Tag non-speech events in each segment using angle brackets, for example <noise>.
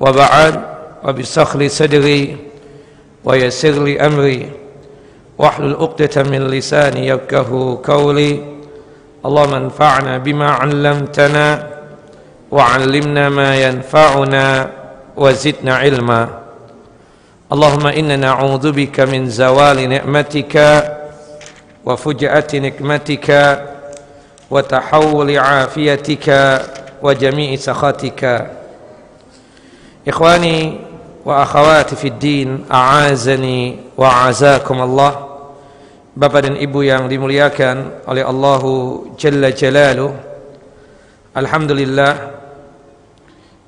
وبعد رب لي صدري ويسر لي امري واحلل عقدة من لساني يفقه قولي اللهم انفعنا بما علمتنا وعلمنا ما ينفعنا وزدنا علما اللهم انا نعوذ بك من زوال نعمتك وفجأة نقمتك وتحول عافيتك وجميع سخطك Ikhwani wa akhawati fid din, a'azani wa azakum Allah. Bapak dan Ibu yang dimuliakan oleh Allahu Jalla Jalalu. Alhamdulillah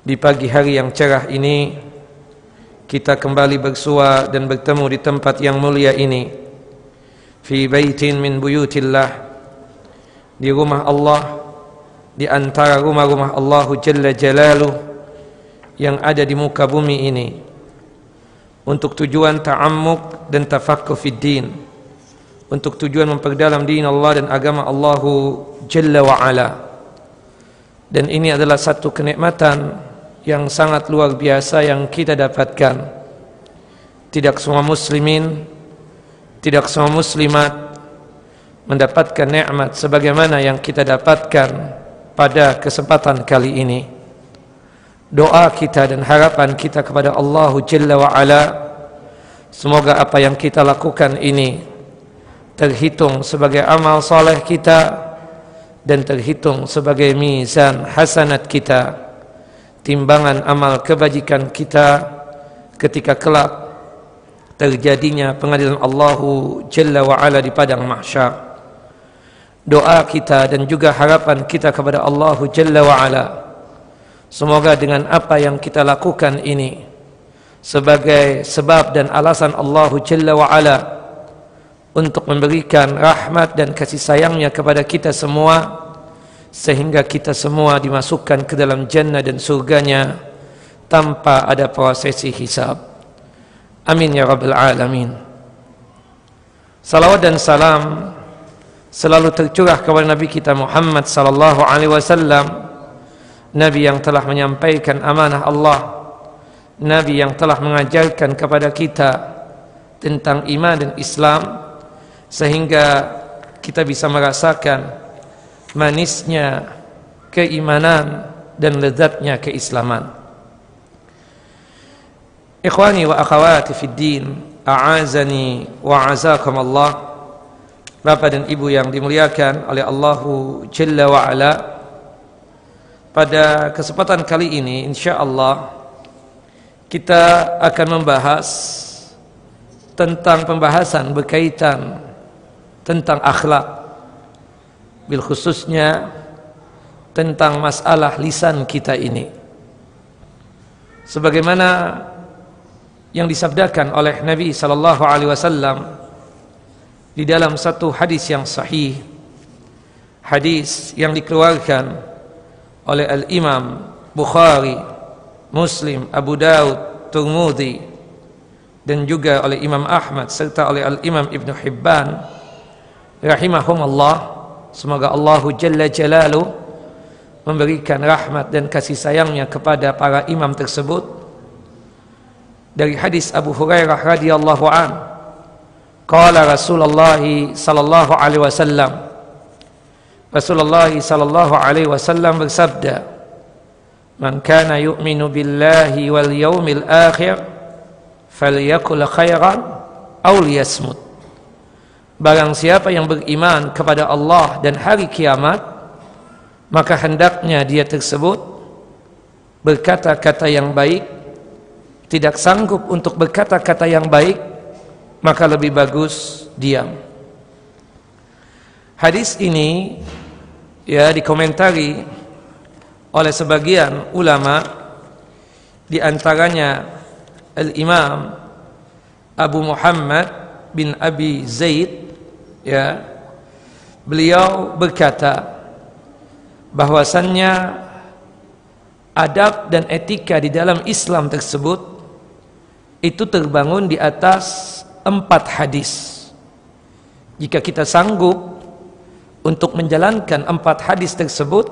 di pagi hari yang cerah ini kita kembali bersua dan bertemu di tempat yang mulia ini. Fi baitin min buyutillah. Di rumah Allah di antara rumah-rumah Allahu Jalla Jalaluh yang ada di muka bumi ini untuk tujuan ta'ammuk dan tafaqquh fid din untuk tujuan memperdalam din Allah dan agama Allah Jalla wa Ala dan ini adalah satu kenikmatan yang sangat luar biasa yang kita dapatkan tidak semua muslimin tidak semua muslimat mendapatkan nikmat sebagaimana yang kita dapatkan pada kesempatan kali ini doa kita dan harapan kita kepada Allah Jalla wa ala semoga apa yang kita lakukan ini terhitung sebagai amal soleh kita dan terhitung sebagai mizan hasanat kita timbangan amal kebajikan kita ketika kelak terjadinya pengadilan Allah Jalla wa ala di padang mahsyar doa kita dan juga harapan kita kepada Allah Jalla wa ala Semoga dengan apa yang kita lakukan ini sebagai sebab dan alasan Allah Jalla wa Ala untuk memberikan rahmat dan kasih sayangnya kepada kita semua sehingga kita semua dimasukkan ke dalam jannah dan surganya tanpa ada prosesi hisab. Amin ya rabbal alamin. Salawat dan salam selalu tercurah kepada Nabi kita Muhammad sallallahu alaihi wasallam Nabi yang telah menyampaikan amanah Allah Nabi yang telah mengajarkan kepada kita tentang iman dan Islam sehingga kita bisa merasakan manisnya keimanan dan lezatnya keislaman Ikhwani wa akhawati fid din a'azani wa azakum Allah Bapak dan Ibu yang dimuliakan oleh Allahu Jalla wa Ala pada kesempatan kali ini insya Allah kita akan membahas tentang pembahasan berkaitan tentang akhlak bil khususnya tentang masalah lisan kita ini sebagaimana yang disabdakan oleh Nabi sallallahu alaihi wasallam di dalam satu hadis yang sahih hadis yang dikeluarkan oleh Al-Imam Bukhari, Muslim, Abu Daud, Tirmidzi dan juga oleh Imam Ahmad serta oleh Al-Imam Ibn Hibban rahimahumullah semoga Allahu Jalla Jalalu memberikan rahmat dan kasih sayangnya kepada para imam tersebut dari hadis Abu Hurairah radhiyallahu an qala Rasulullah sallallahu alaihi wasallam Rasulullah sallallahu alaihi wasallam bersabda, "Man kana yu'minu billahi wal yaumil akhir falyakul khairan aw liyasmut." Barang siapa yang beriman kepada Allah dan hari kiamat, maka hendaknya dia tersebut berkata-kata yang baik, tidak sanggup untuk berkata-kata yang baik, maka lebih bagus diam. Hadis ini ya dikomentari oleh sebagian ulama di antaranya Al-Imam Abu Muhammad bin Abi Zaid ya beliau berkata bahwasannya adab dan etika di dalam Islam tersebut itu terbangun di atas empat hadis jika kita sanggup untuk menjalankan empat hadis tersebut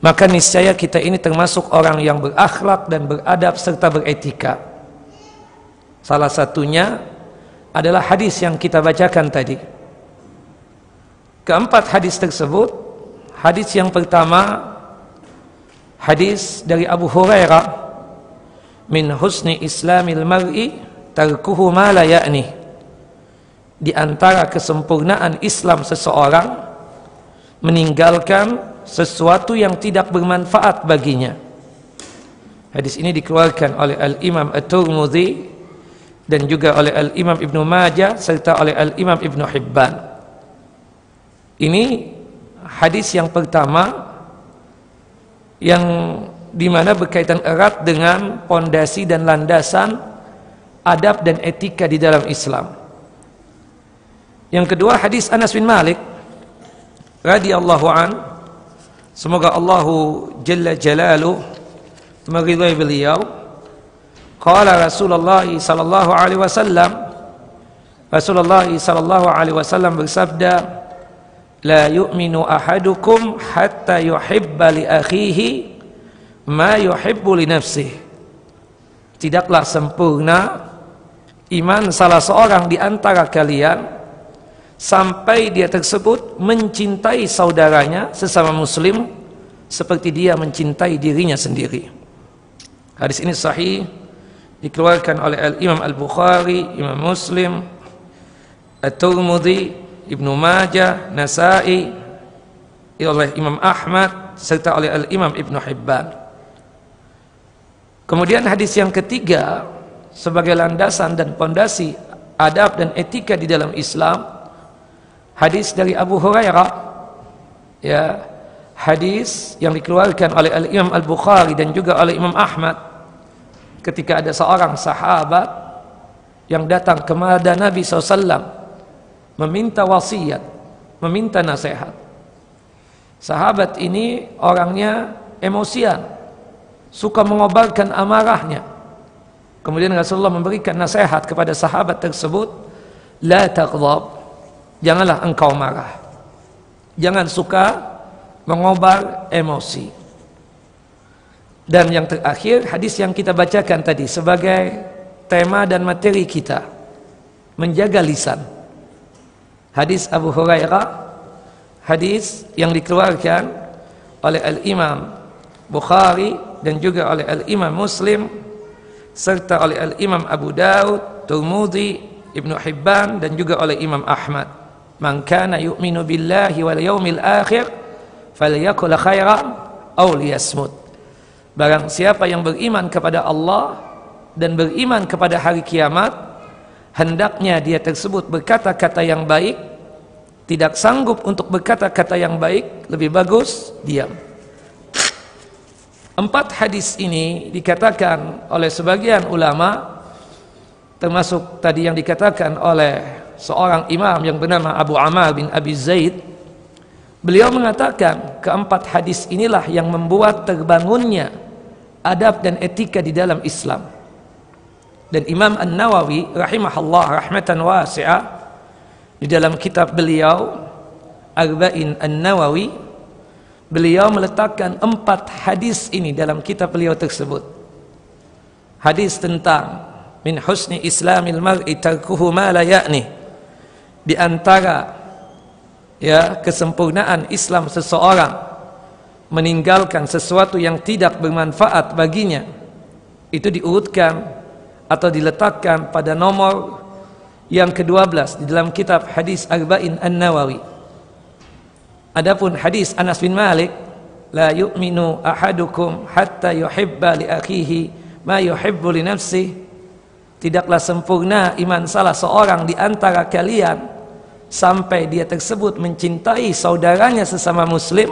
maka niscaya kita ini termasuk orang yang berakhlak dan beradab serta beretika salah satunya adalah hadis yang kita bacakan tadi keempat hadis tersebut hadis yang pertama hadis dari Abu Hurairah min husni islamil mar'i tarkuhu ma la ya'nih di antara kesempurnaan Islam seseorang meninggalkan sesuatu yang tidak bermanfaat baginya. Hadis ini dikeluarkan oleh Al-Imam At-Tirmidzi dan juga oleh Al-Imam Ibnu Majah serta oleh Al-Imam Ibnu Hibban. Ini hadis yang pertama yang dimana berkaitan erat dengan pondasi dan landasan adab dan etika di dalam Islam. Yang kedua hadis Anas bin Malik radhiyallahu an semoga Allahu jalla jalaluh meridhai beliau qala Rasulullah sallallahu alaihi wasallam Rasulullah sallallahu alaihi wasallam bersabda la yu'minu ahadukum hatta yuhibba li akhihi ma yuhibbu li nafsihi tidaklah sempurna iman salah seorang di antara kalian sampai dia tersebut mencintai saudaranya sesama muslim seperti dia mencintai dirinya sendiri. Hadis ini sahih dikeluarkan oleh Al Imam Al Bukhari, Imam Muslim, At-Tirmidzi, Ibnu Majah, Nasa'i, oleh Imam Ahmad serta oleh Al Imam Ibnu Hibban. Kemudian hadis yang ketiga sebagai landasan dan pondasi adab dan etika di dalam Islam hadis dari Abu Hurairah ya hadis yang dikeluarkan oleh Al Imam Al Bukhari dan juga oleh Imam Ahmad ketika ada seorang sahabat yang datang kepada Nabi SAW meminta wasiat, meminta nasihat. Sahabat ini orangnya emosian, suka mengobarkan amarahnya. Kemudian Rasulullah memberikan nasihat kepada sahabat tersebut, La taqdab, Janganlah engkau marah. Jangan suka mengobar emosi. Dan yang terakhir hadis yang kita bacakan tadi sebagai tema dan materi kita menjaga lisan. Hadis Abu Hurairah hadis yang dikeluarkan oleh Al-Imam Bukhari dan juga oleh Al-Imam Muslim serta oleh Al-Imam Abu Daud, Tirmidzi, Ibnu Hibban dan juga oleh Imam Ahmad man kana yu'minu billahi wal yaumil akhir falyakul khairan aw liyasmut barang siapa yang beriman kepada Allah dan beriman kepada hari kiamat hendaknya dia tersebut berkata-kata yang baik tidak sanggup untuk berkata-kata yang baik lebih bagus diam empat hadis ini dikatakan oleh sebagian ulama termasuk tadi yang dikatakan oleh seorang imam yang bernama Abu Amal bin Abi Zaid beliau mengatakan keempat hadis inilah yang membuat terbangunnya adab dan etika di dalam Islam dan Imam An-Nawawi rahimahullah rahmatan wasi'ah di dalam kitab beliau Arba'in An-Nawawi beliau meletakkan empat hadis ini dalam kitab beliau tersebut hadis tentang min husni islamil mar'i tarkuhu ma la di antara ya kesempurnaan Islam seseorang meninggalkan sesuatu yang tidak bermanfaat baginya itu diurutkan atau diletakkan pada nomor yang ke-12 di dalam kitab hadis Arba'in An-Nawawi. Adapun hadis Anas bin Malik, la yu'minu ahadukum hatta yuhibba li akhihi ma yuhibbu li nafsihi Tidaklah sempurna iman salah seorang di antara kalian sampai dia tersebut mencintai saudaranya sesama muslim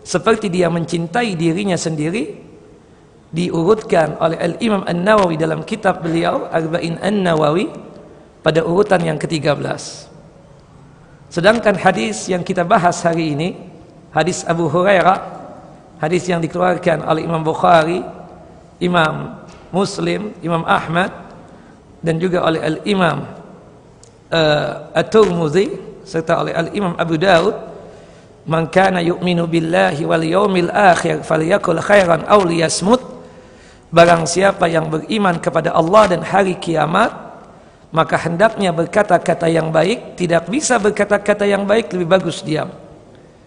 seperti dia mencintai dirinya sendiri diurutkan oleh Al-Imam An-Nawawi dalam kitab beliau Arba'in An-Nawawi pada urutan yang ke-13. Sedangkan hadis yang kita bahas hari ini hadis Abu Hurairah hadis yang dikeluarkan oleh Imam Bukhari, Imam Muslim, Imam Ahmad dan juga oleh Al-Imam uh, eh, At-Tirmidzi serta oleh Al-Imam Abu Daud man kana yu'minu billahi wal yaumil akhir falyakul khairan aw liyasmut barang siapa yang beriman kepada Allah dan hari kiamat maka hendaknya berkata-kata yang baik tidak bisa berkata-kata yang baik lebih bagus diam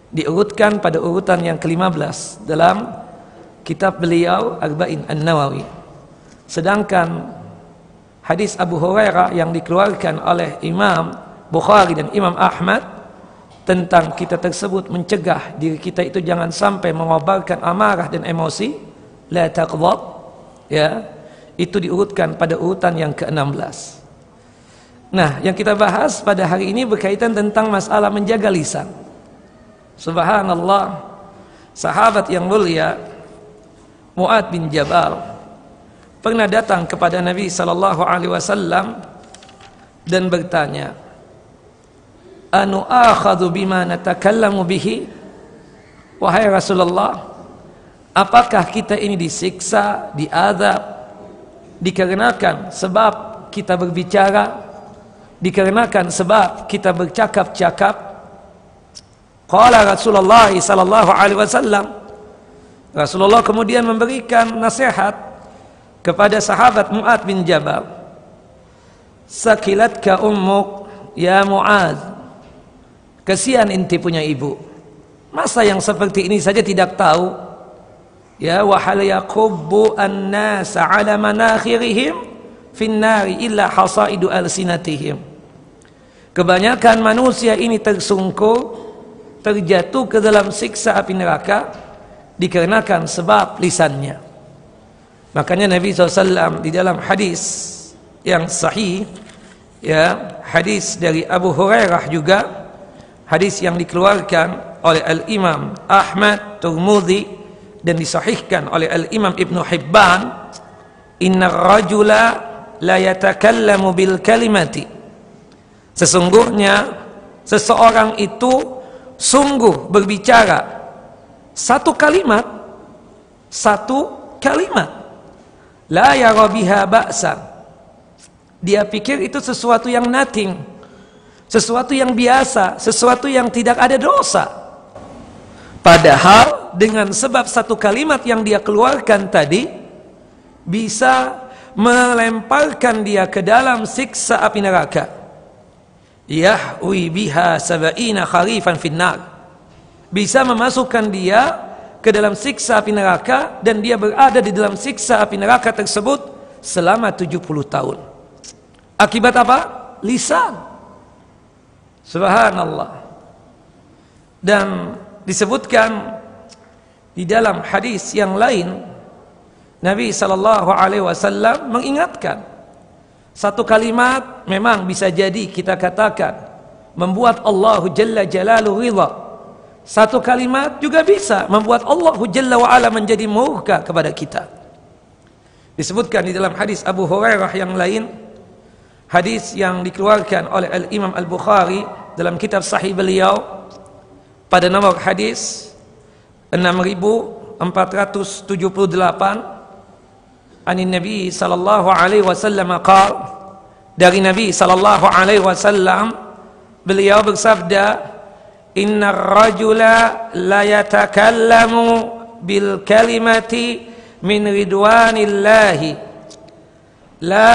diurutkan pada urutan yang ke-15 dalam kitab beliau Arba'in An-Nawawi sedangkan hadis Abu Hurairah yang dikeluarkan oleh Imam Bukhari dan Imam Ahmad tentang kita tersebut mencegah diri kita itu jangan sampai mengobarkan amarah dan emosi la taqdhab ya itu diurutkan pada urutan yang ke-16 Nah, yang kita bahas pada hari ini berkaitan tentang masalah menjaga lisan. Subhanallah, sahabat yang mulia Mu'ad bin Jabal pernah datang kepada Nabi sallallahu alaihi wasallam dan bertanya, "Anu akhadhu bima natakallamu bihi?" Wahai Rasulullah, apakah kita ini disiksa, diadab dikarenakan sebab kita berbicara, dikarenakan sebab kita bercakap-cakap? Qala Rasulullah sallallahu alaihi wasallam Rasulullah kemudian memberikan nasihat kepada sahabat Mu'ad bin Jabal Sakilatka ummuk ya Mu'ad Kesian inti punya ibu Masa yang seperti ini saja tidak tahu Ya wahal yakubbu an-nasa ala manakhirihim finnari illa hasaidu alsinatihim Kebanyakan manusia ini tersungkur terjatuh ke dalam siksa api neraka dikarenakan sebab lisannya. Makanya Nabi SAW di dalam hadis yang sahih, ya hadis dari Abu Hurairah juga, hadis yang dikeluarkan oleh Al Imam Ahmad Turmudi dan disahihkan oleh Al Imam Ibn Hibban, Inna rajula la yatakallamu bil kalimati. Sesungguhnya seseorang itu sungguh berbicara satu kalimat, satu kalimat la yara biha ba'san. Dia pikir itu sesuatu yang nothing, sesuatu yang biasa, sesuatu yang tidak ada dosa. Padahal dengan sebab satu kalimat yang dia keluarkan tadi bisa melemparkan dia ke dalam siksa api neraka. Yahwi biha sab'ina kharifan finnar. Bisa memasukkan dia ke dalam siksa api neraka dan dia berada di dalam siksa api neraka tersebut selama 70 tahun. Akibat apa? Lisan. Subhanallah. Dan disebutkan di dalam hadis yang lain Nabi sallallahu alaihi wasallam mengingatkan satu kalimat memang bisa jadi kita katakan membuat Allah jalla jalaluhu ridha satu kalimat juga bisa membuat Allah Jalla wa'ala menjadi murka kepada kita. Disebutkan di dalam hadis Abu Hurairah yang lain, hadis yang dikeluarkan oleh Al-Imam Al-Bukhari dalam kitab sahih beliau pada nomor hadis 6478 anin Nabi sallallahu alaihi wasallam qala dari Nabi sallallahu alaihi wasallam beliau bersabda inna rajula la yatakallamu bil kalimati min ridwanillahi la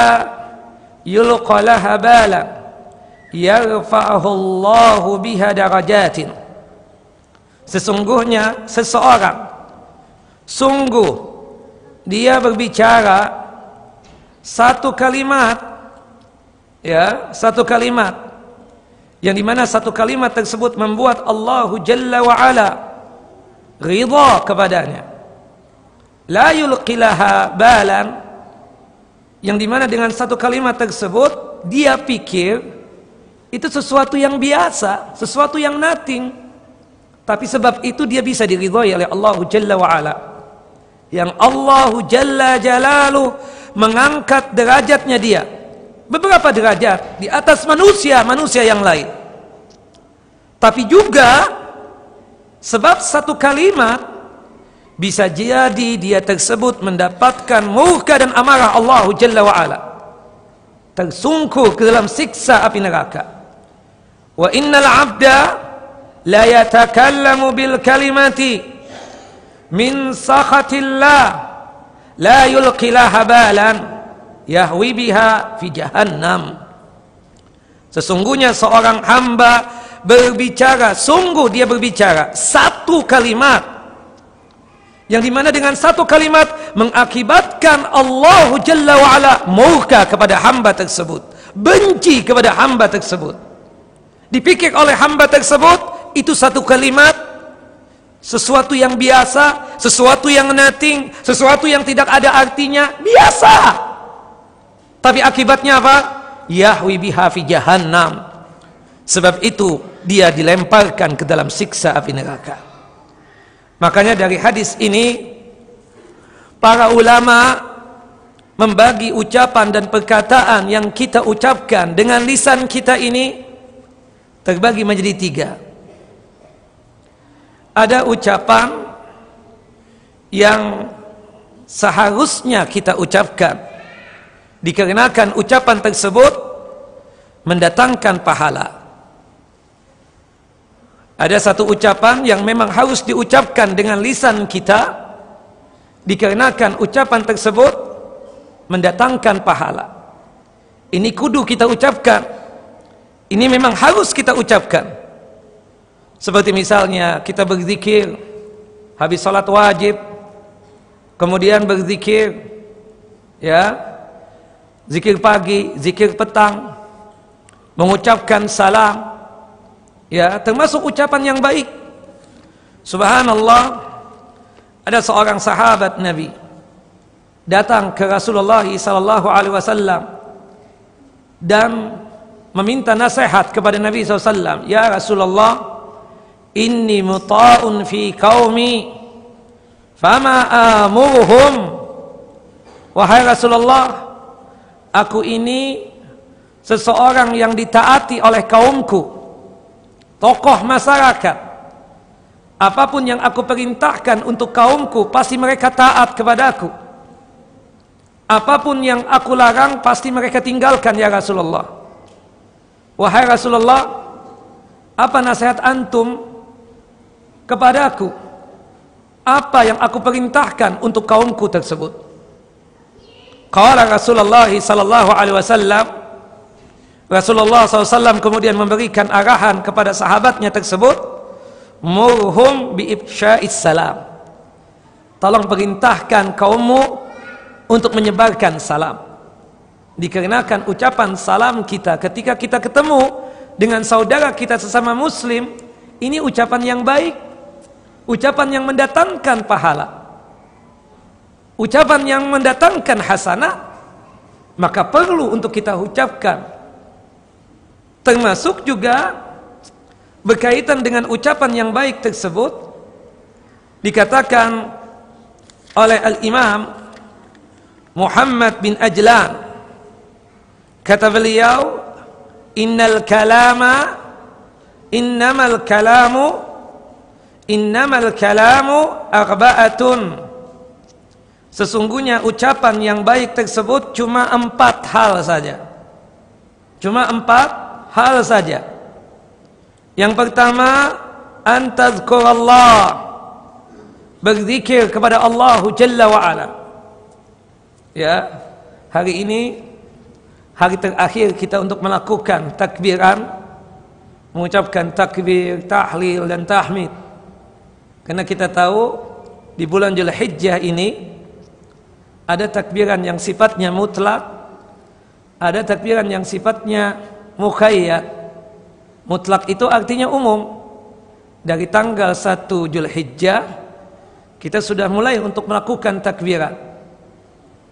yulqa laha bala yarfa'ahu Allahu biha darajatin sesungguhnya seseorang sungguh dia berbicara satu kalimat ya satu kalimat yang dimana satu kalimat tersebut membuat Allahu Jalla wa Ala ridha kepadanya la yulqilaha balan yang dimana dengan satu kalimat tersebut dia pikir itu sesuatu yang biasa sesuatu yang nothing tapi sebab itu dia bisa diridhoi oleh Allahu Jalla wa Ala yang Allahu Jalla jalalu mengangkat derajatnya dia beberapa derajat di atas manusia-manusia yang lain. Tapi juga sebab satu kalimat bisa jadi dia tersebut mendapatkan murka dan amarah Allah Jalla wa'ala tersungkur ke dalam siksa api neraka wa innal abda la yatakallamu bil kalimati min sakhatillah la yulqilaha balan yahwi biha fi jahannam sesungguhnya seorang hamba berbicara sungguh dia berbicara satu kalimat yang dimana dengan satu kalimat mengakibatkan Allah Jalla wa'ala murka kepada hamba tersebut benci kepada hamba tersebut dipikir oleh hamba tersebut itu satu kalimat sesuatu yang biasa, sesuatu yang nothing, sesuatu yang tidak ada artinya, biasa. Tapi akibatnya apa? Yahwi biha fi jahannam. Sebab itu dia dilemparkan ke dalam siksa api neraka. Makanya dari hadis ini para ulama membagi ucapan dan perkataan yang kita ucapkan dengan lisan kita ini terbagi menjadi tiga. Ada ucapan yang seharusnya kita ucapkan dikarenakan ucapan tersebut mendatangkan pahala. Ada satu ucapan yang memang harus diucapkan dengan lisan kita dikarenakan ucapan tersebut mendatangkan pahala. Ini kudu kita ucapkan. Ini memang harus kita ucapkan. Seperti misalnya kita berzikir habis salat wajib kemudian berzikir ya zikir pagi, zikir petang, mengucapkan salam, ya termasuk ucapan yang baik. Subhanallah, ada seorang sahabat Nabi datang ke Rasulullah sallallahu alaihi wasallam dan meminta nasihat kepada Nabi SAW. Ya Rasulullah, inni muta'un fi kaumi, fama amurhum. Wahai Rasulullah, Aku ini seseorang yang ditaati oleh kaumku, tokoh masyarakat. Apapun yang aku perintahkan untuk kaumku, pasti mereka taat kepadaku. Apapun yang aku larang, pasti mereka tinggalkan ya Rasulullah. Wahai Rasulullah, apa nasihat antum kepadaku? Apa yang aku perintahkan untuk kaumku tersebut? Qala Rasulullah sallallahu alaihi wasallam Rasulullah SAW kemudian memberikan arahan kepada sahabatnya tersebut murhum bi ifsya'is salam tolong perintahkan kaummu untuk menyebarkan salam dikarenakan ucapan salam kita ketika kita ketemu dengan saudara kita sesama muslim ini ucapan yang baik ucapan yang mendatangkan pahala ucapan yang mendatangkan hasanah maka perlu untuk kita ucapkan termasuk juga berkaitan dengan ucapan yang baik tersebut dikatakan oleh al-imam Muhammad bin Ajlan kata beliau innal kalama innamal kalamu innamal kalamu aghba'atun Sesungguhnya ucapan yang baik tersebut cuma empat hal saja. Cuma empat hal saja. Yang pertama, antazkurallah. Berzikir kepada Allah Jalla wa Ya, hari ini hari terakhir kita untuk melakukan takbiran, mengucapkan takbir, tahlil dan tahmid. Karena kita tahu di bulan Zulhijjah ini ada takbiran yang sifatnya mutlak, ada takbiran yang sifatnya mukhayyad. Mutlak itu artinya umum. Dari tanggal 1 Julhijjah kita sudah mulai untuk melakukan takbiran.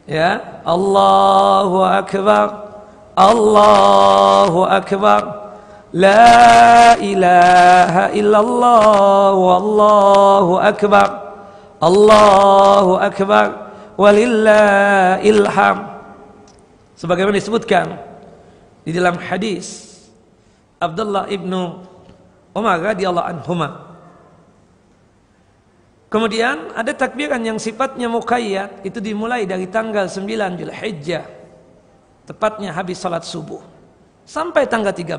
Ya, Allahu akbar. Allahu akbar. La ilaha illallah wallahu akbar. Allahu akbar walillah ilham sebagaimana disebutkan di dalam hadis Abdullah ibnu Umar radhiyallahu anhuma kemudian ada takbiran yang sifatnya mukayyad itu dimulai dari tanggal 9 Zulhijjah tepatnya habis salat subuh sampai tanggal 13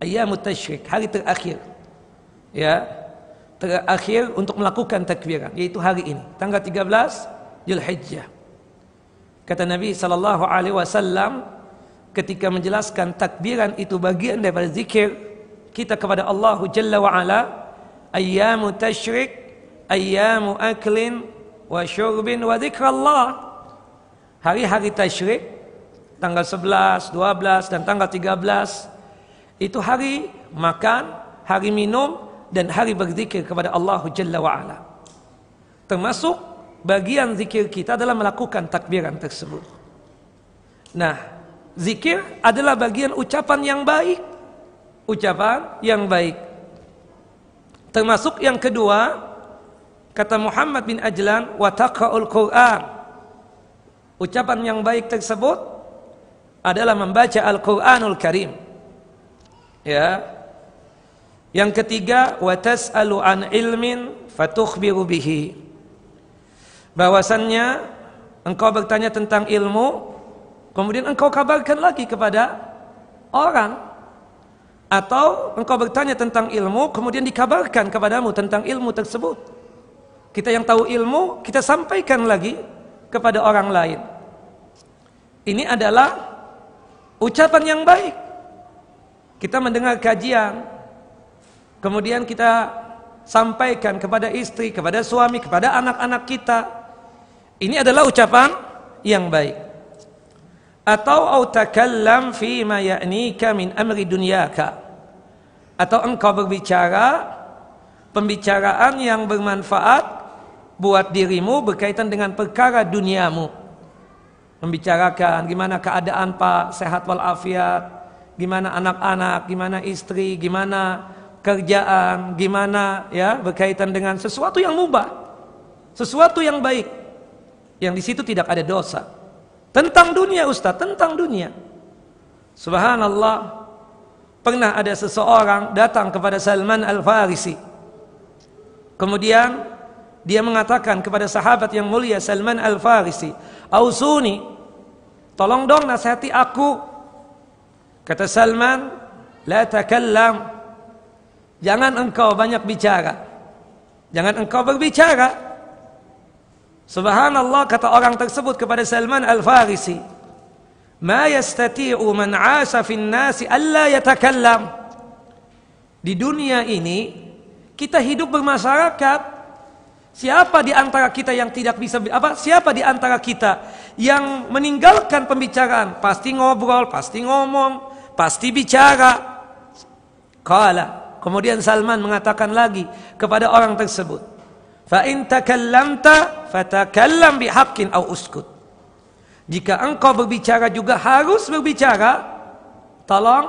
ayyamut tasyrik hari terakhir ya terakhir untuk melakukan takbiran yaitu hari ini tanggal 13 Zulhijjah. Kata Nabi sallallahu alaihi wasallam ketika menjelaskan takbiran itu bagian daripada zikir kita kepada Allah jalla wa ala ayyamu tasyrik ayyamu aklin wa syurbin wa dzikrullah. Hari-hari tasyrik tanggal 11, 12 dan tanggal 13 itu hari makan, hari minum, dan hari berzikir kepada Allah Jalla wa'ala. Termasuk bagian zikir kita adalah melakukan takbiran tersebut. Nah, zikir adalah bagian ucapan yang baik. Ucapan yang baik. Termasuk yang kedua, kata Muhammad bin Ajlan, wa taqra'ul Qur'an. Ucapan yang baik tersebut adalah membaca Al-Qur'anul Karim. Ya, yang ketiga, watas tas'alu an ilmin fatukhbiru bihi. Bahwasannya engkau bertanya tentang ilmu, kemudian engkau kabarkan lagi kepada orang atau engkau bertanya tentang ilmu kemudian dikabarkan kepadamu tentang ilmu tersebut. Kita yang tahu ilmu, kita sampaikan lagi kepada orang lain. Ini adalah ucapan yang baik. Kita mendengar kajian, Kemudian kita sampaikan kepada istri, kepada suami, kepada anak-anak kita. Ini adalah ucapan yang baik. Atau au takallam fi ma ya'nika min amri dunyaka. Atau engkau berbicara pembicaraan yang bermanfaat buat dirimu berkaitan dengan perkara duniamu. Membicarakan gimana keadaan Pak, sehat walafiat, gimana anak-anak, gimana istri, gimana kerjaan, gimana ya berkaitan dengan sesuatu yang mubah, sesuatu yang baik, yang di situ tidak ada dosa. Tentang dunia Ustaz, tentang dunia. Subhanallah, pernah ada seseorang datang kepada Salman Al-Farisi. Kemudian dia mengatakan kepada sahabat yang mulia Salman Al-Farisi, "Ausuni, tolong dong nasihati aku." Kata Salman, "La takallam Jangan engkau banyak bicara. Jangan engkau berbicara. Subhanallah kata orang tersebut kepada Salman Al-Farisi. Ma yastati'u man 'asha fin nasi alla yatakallam. Di dunia ini kita hidup bermasyarakat. Siapa di antara kita yang tidak bisa apa? Siapa di antara kita yang meninggalkan pembicaraan? Pasti ngobrol, pasti ngomong, pasti bicara. Kala Kemudian Salman mengatakan lagi kepada orang tersebut, "Fa in takallamta fatakallam bihaqqin aw uskut." Jika engkau berbicara juga harus berbicara, tolong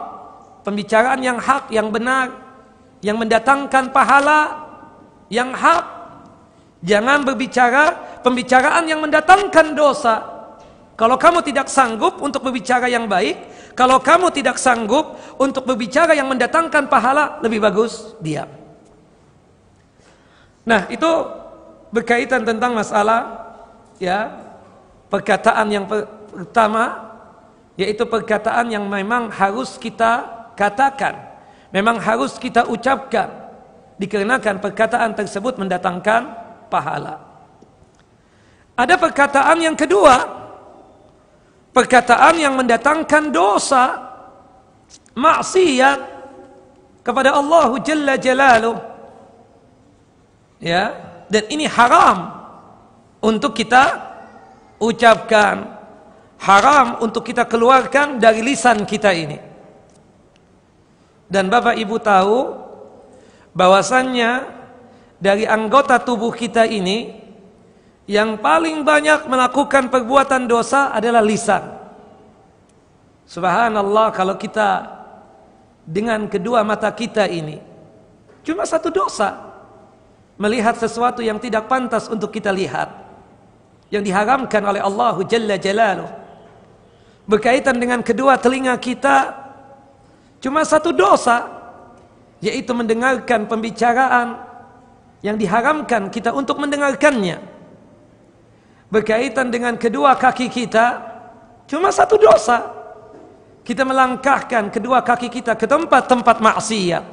pembicaraan yang hak, yang benar, yang mendatangkan pahala, yang hak. Jangan berbicara pembicaraan yang mendatangkan dosa. Kalau kamu tidak sanggup untuk berbicara yang baik, kalau kamu tidak sanggup untuk berbicara yang mendatangkan pahala, lebih bagus diam. Nah, itu berkaitan tentang masalah ya perkataan yang pertama yaitu perkataan yang memang harus kita katakan, memang harus kita ucapkan dikarenakan perkataan tersebut mendatangkan pahala. Ada perkataan yang kedua perkataan yang mendatangkan dosa maksiat kepada Allah Jalla Jalalu ya dan ini haram untuk kita ucapkan haram untuk kita keluarkan dari lisan kita ini dan Bapak Ibu tahu bahwasannya dari anggota tubuh kita ini yang paling banyak melakukan perbuatan dosa adalah lisan. Subhanallah kalau kita dengan kedua mata kita ini cuma satu dosa melihat sesuatu yang tidak pantas untuk kita lihat yang diharamkan oleh Allah Jalla Jalaluh berkaitan dengan kedua telinga kita cuma satu dosa yaitu mendengarkan pembicaraan yang diharamkan kita untuk mendengarkannya berkaitan dengan kedua kaki kita cuma satu dosa kita melangkahkan kedua kaki kita ke tempat-tempat maksiat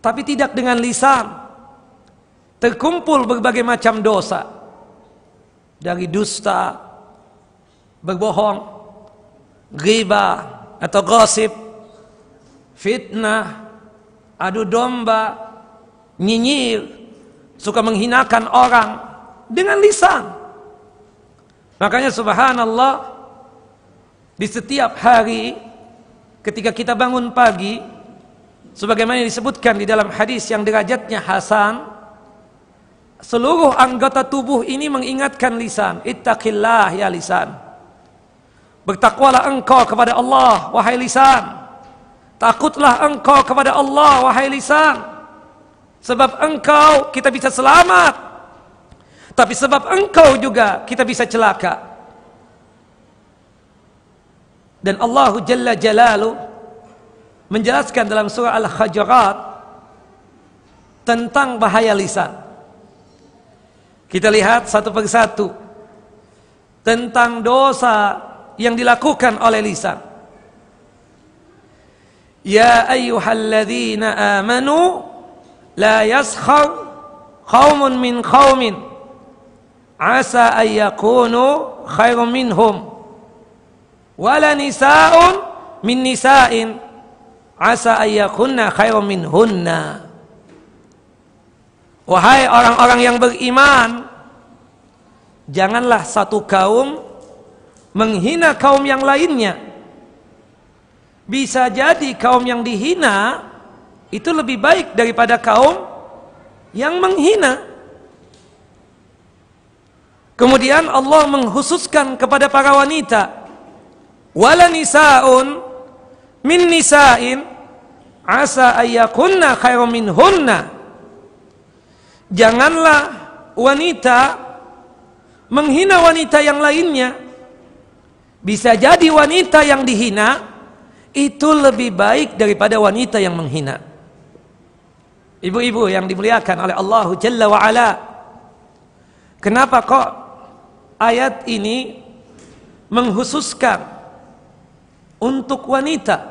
tapi tidak dengan lisan terkumpul berbagai macam dosa dari dusta berbohong riba atau gosip fitnah adu domba nyinyir suka menghinakan orang dengan lisan. Makanya subhanallah di setiap hari ketika kita bangun pagi sebagaimana disebutkan di dalam hadis yang derajatnya hasan seluruh anggota tubuh ini mengingatkan lisan ittaqillah ya lisan bertakwalah engkau kepada Allah wahai lisan takutlah engkau kepada Allah wahai lisan sebab engkau kita bisa selamat tapi sebab engkau juga kita bisa celaka. Dan Allah Jalla Jalalu menjelaskan dalam surah al hajarat tentang bahaya lisan. Kita lihat satu persatu tentang dosa yang dilakukan oleh lisan. Ya ayyuhalladzina amanu la yaskhar qaumun min qaumin asa ayyakunu khairum minhum wala nisaun min nisain asa ayyakunna khairum minhunna wahai orang-orang yang beriman janganlah satu kaum menghina kaum yang lainnya bisa jadi kaum yang dihina itu lebih baik daripada kaum yang menghina Kemudian Allah menghususkan kepada para wanita wala nisaun min nisain asa ayakunna khairum minhunna. Janganlah wanita menghina wanita yang lainnya. Bisa jadi wanita yang dihina itu lebih baik daripada wanita yang menghina. Ibu-ibu yang dimuliakan oleh Allah Jalla wa ala. Kenapa kok ayat ini menghususkan untuk wanita.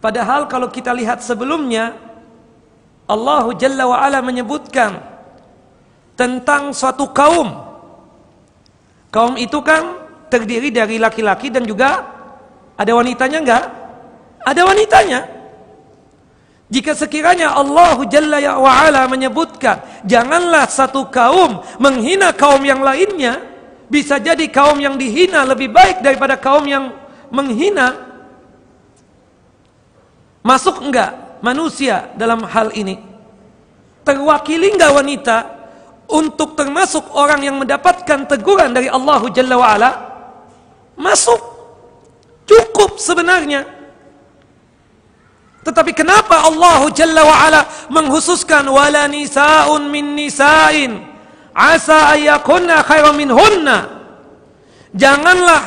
Padahal kalau kita lihat sebelumnya Allah Jalla wa menyebutkan tentang suatu kaum. Kaum itu kan terdiri dari laki-laki dan juga ada wanitanya enggak? Ada wanitanya. Jika sekiranya Allah Jalla ya ala menyebutkan, janganlah satu kaum menghina kaum yang lainnya, bisa jadi kaum yang dihina lebih baik daripada kaum yang menghina. Masuk enggak manusia dalam hal ini? Terwakili enggak wanita untuk termasuk orang yang mendapatkan teguran dari Allah Jalla ala? Masuk. Cukup sebenarnya. Tetapi kenapa Allah Jalla wa ala menghususkan wala nisaun min nisain asa ayakunna khairan minhunna. Janganlah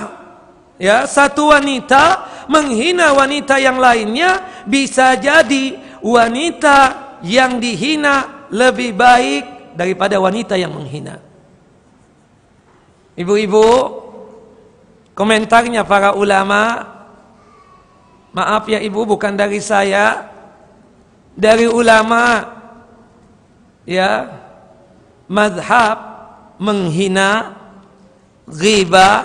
ya satu wanita menghina wanita yang lainnya bisa jadi wanita yang dihina lebih baik daripada wanita yang menghina. Ibu-ibu, komentarnya para ulama Maaf ya ibu, bukan dari saya, dari ulama, ya, madhab menghina, riba,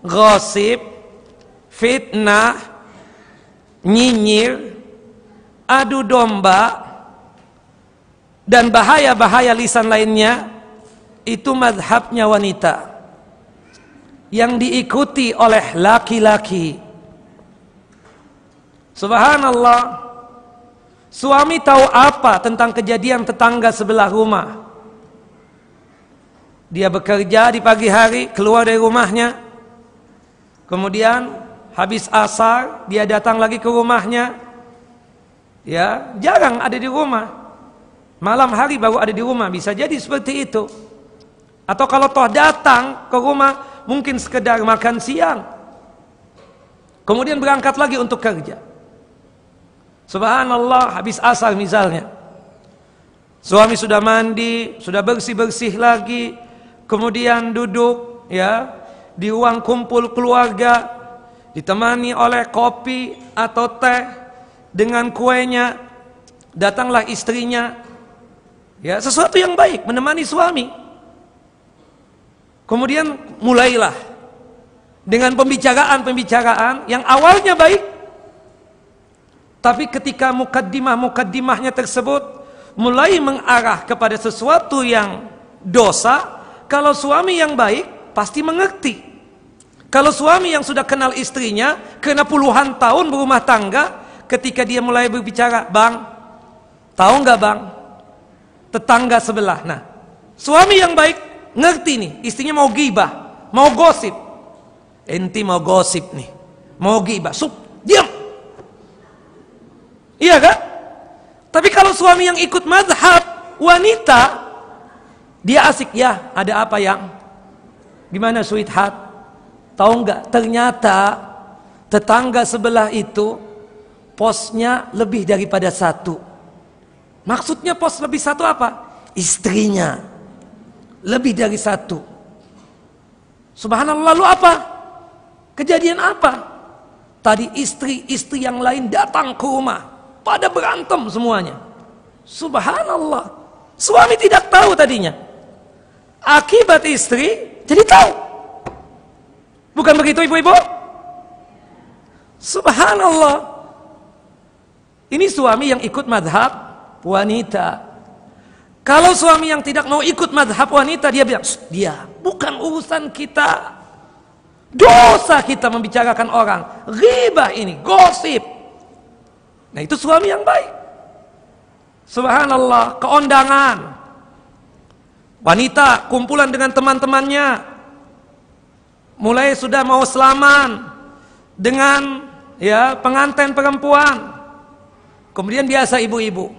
gosip, fitnah, nyinyir, adu domba, dan bahaya-bahaya lisan lainnya, itu madhabnya wanita yang diikuti oleh laki-laki Subhanallah. Suami tahu apa tentang kejadian tetangga sebelah rumah? Dia bekerja di pagi hari, keluar dari rumahnya. Kemudian habis asar, dia datang lagi ke rumahnya. Ya, jarang ada di rumah. Malam hari baru ada di rumah, bisa jadi seperti itu. Atau kalau toh datang ke rumah, mungkin sekedar makan siang. Kemudian berangkat lagi untuk kerja. Subhanallah habis asal misalnya. Suami sudah mandi, sudah bersih-bersih lagi, kemudian duduk ya di uang kumpul keluarga ditemani oleh kopi atau teh dengan kuenya datanglah istrinya ya sesuatu yang baik menemani suami kemudian mulailah dengan pembicaraan-pembicaraan yang awalnya baik tapi ketika mukaddimah-mukaddimahnya tersebut mulai mengarah kepada sesuatu yang dosa, kalau suami yang baik pasti mengerti. Kalau suami yang sudah kenal istrinya, kena puluhan tahun berumah tangga, ketika dia mulai berbicara, bang, tahu nggak bang? Tetangga sebelah. Nah, suami yang baik ngerti nih, istrinya mau gibah, mau gosip. Enti mau gosip nih, mau gibah, sup, diam, Iya kan? Tapi kalau suami yang ikut mazhab wanita, dia asik ya, ada apa yang? Gimana sweetheart? Tahu nggak? Ternyata tetangga sebelah itu posnya lebih daripada satu. Maksudnya pos lebih satu apa? Istrinya lebih dari satu. Subhanallah lalu apa? Kejadian apa? Tadi istri-istri yang lain datang ke rumah pada berantem semuanya subhanallah suami tidak tahu tadinya akibat istri jadi tahu bukan begitu ibu-ibu subhanallah ini suami yang ikut madhab wanita kalau suami yang tidak mau ikut madhab wanita, dia bilang, dia bukan urusan kita. Dosa kita membicarakan orang. Riba ini, gosip. Nah itu suami yang baik. Subhanallah, keondangan. Wanita kumpulan dengan teman-temannya. Mulai sudah mau selaman dengan ya pengantin perempuan. Kemudian biasa ibu-ibu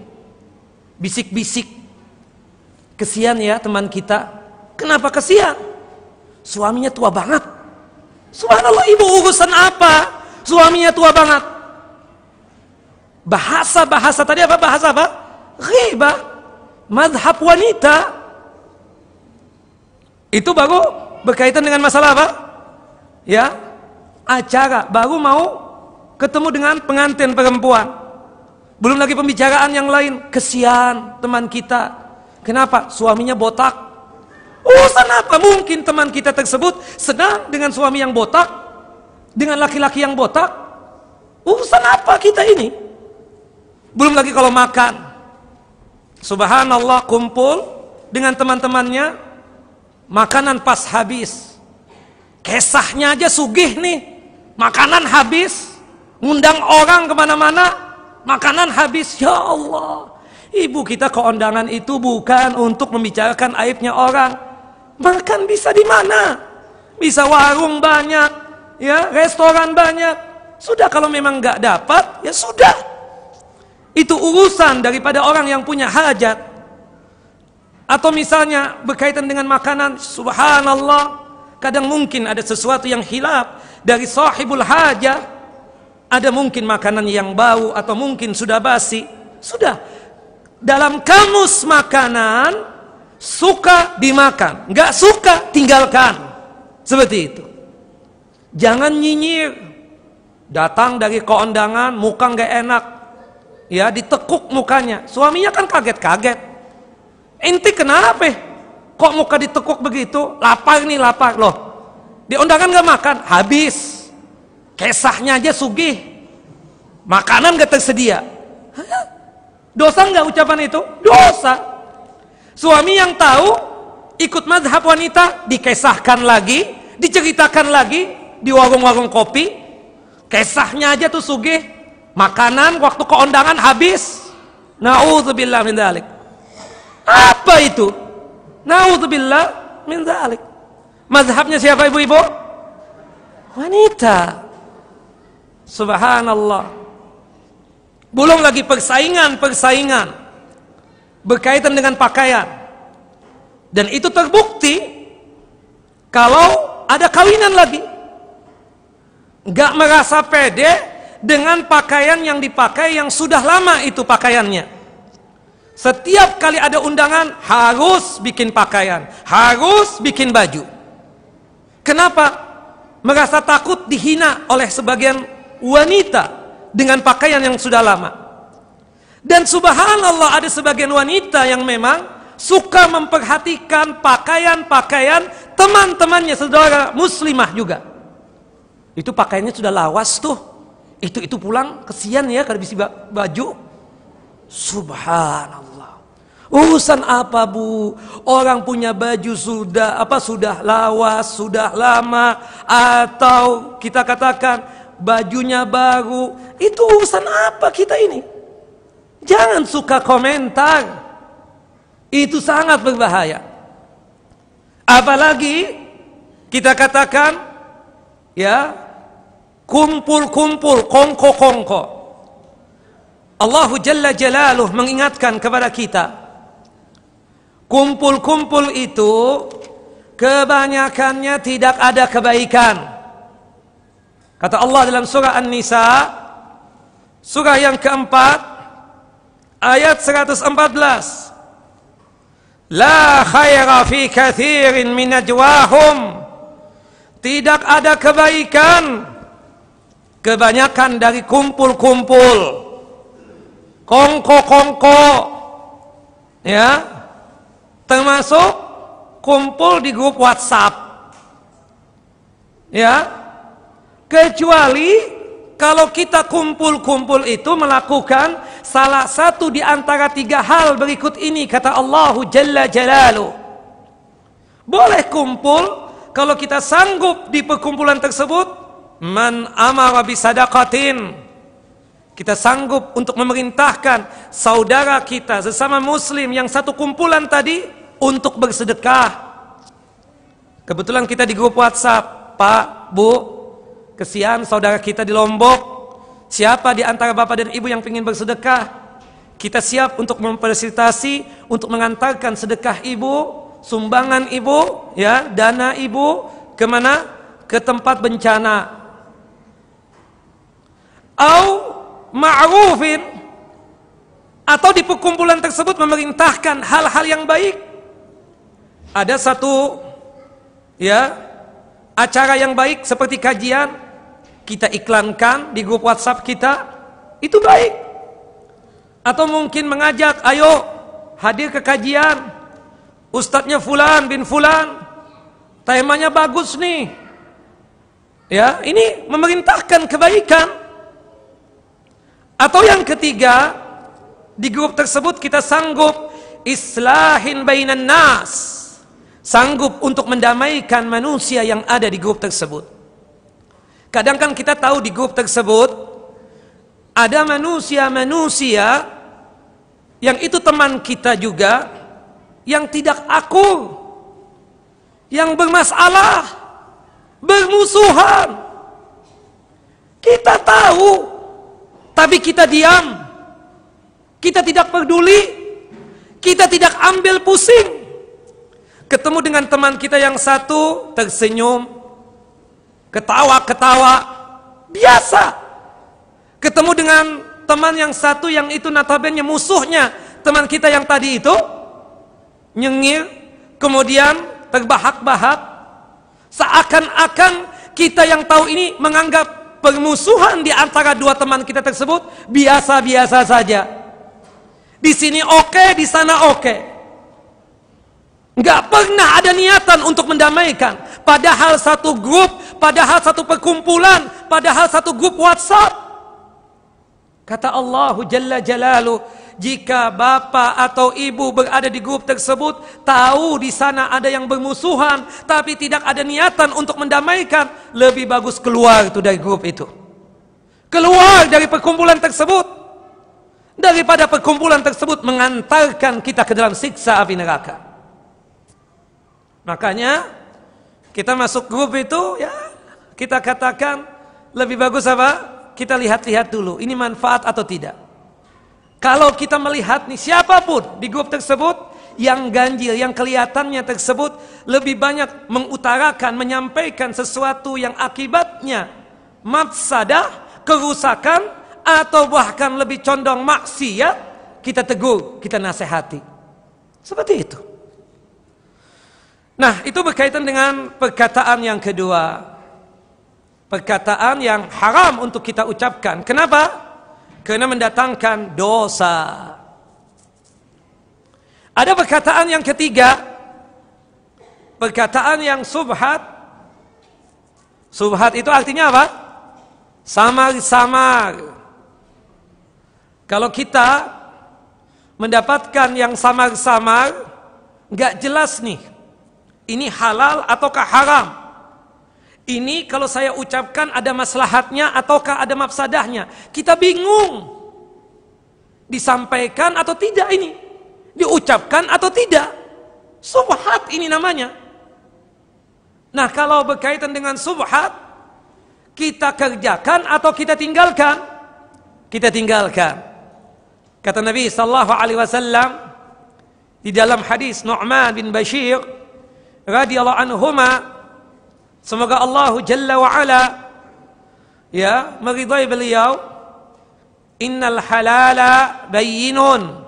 bisik-bisik. Kesian ya teman kita. Kenapa kesian? Suaminya tua banget. Subhanallah ibu urusan apa? Suaminya tua banget bahasa-bahasa tadi apa bahasa apa? Ghibah. Madhab wanita. Itu baru berkaitan dengan masalah apa? Ya. Acara baru mau ketemu dengan pengantin perempuan. Belum lagi pembicaraan yang lain. Kesian teman kita. Kenapa? Suaminya botak. oh, kenapa Mungkin teman kita tersebut sedang dengan suami yang botak, dengan laki-laki yang botak. Urusan oh, apa kita ini? Belum lagi kalau makan. Subhanallah kumpul dengan teman-temannya makanan pas habis. Kesahnya aja sugih nih. Makanan habis, ngundang orang kemana-mana, makanan habis. Ya Allah, ibu kita keondangan itu bukan untuk membicarakan aibnya orang. Makan bisa di mana? Bisa warung banyak, ya restoran banyak. Sudah kalau memang nggak dapat, ya sudah itu urusan daripada orang yang punya hajat. Atau misalnya berkaitan dengan makanan, subhanallah, kadang mungkin ada sesuatu yang hilap dari sahibul hajah. Ada mungkin makanan yang bau atau mungkin sudah basi. Sudah. Dalam kamus makanan, suka dimakan, nggak suka tinggalkan. Seperti itu. Jangan nyinyir. Datang dari keondangan, muka nggak enak, ya ditekuk mukanya suaminya kan kaget-kaget inti kenapa kok muka ditekuk begitu lapar nih lapar loh diundangkan gak makan habis kesahnya aja sugih makanan gak tersedia dosa nggak ucapan itu dosa suami yang tahu ikut mazhab wanita dikesahkan lagi diceritakan lagi di warung-warung kopi kesahnya aja tuh sugih Makanan waktu keondangan habis. naudzubillah min dzalik. Apa itu? naudzubillah min dzalik. Mazhabnya siapa ibu-ibu? Wanita. Subhanallah. Belum lagi persaingan-persaingan berkaitan dengan pakaian. Dan itu terbukti kalau ada kawinan lagi. Gak merasa pede dengan pakaian yang dipakai yang sudah lama itu pakaiannya. Setiap kali ada undangan harus bikin pakaian, harus bikin baju. Kenapa? Merasa takut dihina oleh sebagian wanita dengan pakaian yang sudah lama. Dan subhanallah ada sebagian wanita yang memang suka memperhatikan pakaian-pakaian teman-temannya saudara muslimah juga. Itu pakaiannya sudah lawas tuh itu itu pulang kesian ya kalau bisa baju subhanallah urusan apa bu orang punya baju sudah apa sudah lawas sudah lama atau kita katakan bajunya baru itu urusan apa kita ini jangan suka komentar itu sangat berbahaya apalagi kita katakan ya kumpul-kumpul, kongko-kongko. Allahu Jalla Jalaluh mengingatkan kepada kita, kumpul-kumpul itu kebanyakannya tidak ada kebaikan. Kata Allah dalam surah An-Nisa, surah yang keempat, ayat 114. La khaira fi kathirin minajwahum. Tidak ada kebaikan kebanyakan dari kumpul-kumpul kongko-kongko ya termasuk kumpul di grup WhatsApp ya kecuali kalau kita kumpul-kumpul itu melakukan salah satu di antara tiga hal berikut ini kata Allahu Jalla Jalalu boleh kumpul kalau kita sanggup di perkumpulan tersebut Man amara bisadaqatin kita sanggup untuk memerintahkan saudara kita sesama muslim yang satu kumpulan tadi untuk bersedekah. Kebetulan kita di grup WhatsApp, Pak, Bu, kesian saudara kita di Lombok. Siapa di antara bapak dan ibu yang ingin bersedekah? Kita siap untuk memfasilitasi, untuk mengantarkan sedekah ibu, sumbangan ibu, ya, dana ibu kemana? Ke tempat bencana au ma'rufin atau di perkumpulan tersebut memerintahkan hal-hal yang baik. Ada satu ya acara yang baik seperti kajian kita iklankan di grup WhatsApp kita itu baik. Atau mungkin mengajak, ayo hadir ke kajian. Ustadznya Fulan bin Fulan, temanya bagus nih. Ya, ini memerintahkan kebaikan. Atau yang ketiga, di grup tersebut kita sanggup islahin bainan nas. Sanggup untuk mendamaikan manusia yang ada di grup tersebut. Kadang kan kita tahu di grup tersebut ada manusia-manusia yang itu teman kita juga yang tidak aku yang bermasalah, bermusuhan. Kita tahu tapi kita diam. Kita tidak peduli. Kita tidak ambil pusing. Ketemu dengan teman kita yang satu tersenyum, ketawa-ketawa, biasa. Ketemu dengan teman yang satu yang itu notabene musuhnya, teman kita yang tadi itu nyengir, kemudian terbahak-bahak, seakan-akan kita yang tahu ini menganggap permusuhan di antara dua teman kita tersebut biasa-biasa saja. Di sini oke, okay, di sana oke. Okay. Nggak pernah ada niatan untuk mendamaikan. Padahal satu grup, padahal satu perkumpulan, padahal satu grup WhatsApp. Kata Allah Jalla Jalalu, jika bapak atau ibu berada di grup tersebut, tahu di sana ada yang bermusuhan, tapi tidak ada niatan untuk mendamaikan, lebih bagus keluar itu dari grup itu. Keluar dari perkumpulan tersebut. Daripada perkumpulan tersebut mengantarkan kita ke dalam siksa api neraka. Makanya kita masuk grup itu ya kita katakan lebih bagus apa? kita lihat-lihat dulu ini manfaat atau tidak. Kalau kita melihat nih siapapun di grup tersebut yang ganjil, yang kelihatannya tersebut lebih banyak mengutarakan, menyampaikan sesuatu yang akibatnya mafsadah, kerusakan, atau bahkan lebih condong maksiat, kita tegur, kita nasihati. Seperti itu. Nah, itu berkaitan dengan perkataan yang kedua perkataan yang haram untuk kita ucapkan. Kenapa? Karena mendatangkan dosa. Ada perkataan yang ketiga, perkataan yang subhat. Subhat itu artinya apa? Samar-samar. Kalau kita mendapatkan yang samar-samar, nggak jelas nih, ini halal ataukah haram? Ini kalau saya ucapkan ada maslahatnya ataukah ada mafsadahnya? Kita bingung. Disampaikan atau tidak ini? Diucapkan atau tidak? Subhat ini namanya. Nah, kalau berkaitan dengan subhat, kita kerjakan atau kita tinggalkan? Kita tinggalkan. Kata Nabi sallallahu alaihi wasallam di dalam hadis Nu'man bin Bashir radhiyallahu anhuma Semoga Allah Jalla wa Ala ya meridai beliau innal halala bayyinun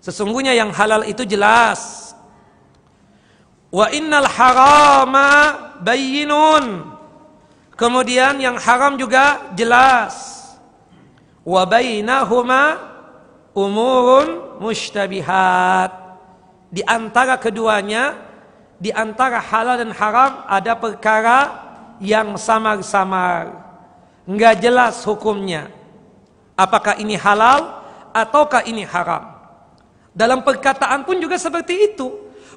sesungguhnya yang halal itu jelas wa innal harama bayyinun kemudian yang haram juga jelas wa bainahuma umurun mushtabihat di antara keduanya di antara halal dan haram ada perkara yang samar-samar. Enggak jelas hukumnya. Apakah ini halal ataukah ini haram? Dalam perkataan pun juga seperti itu.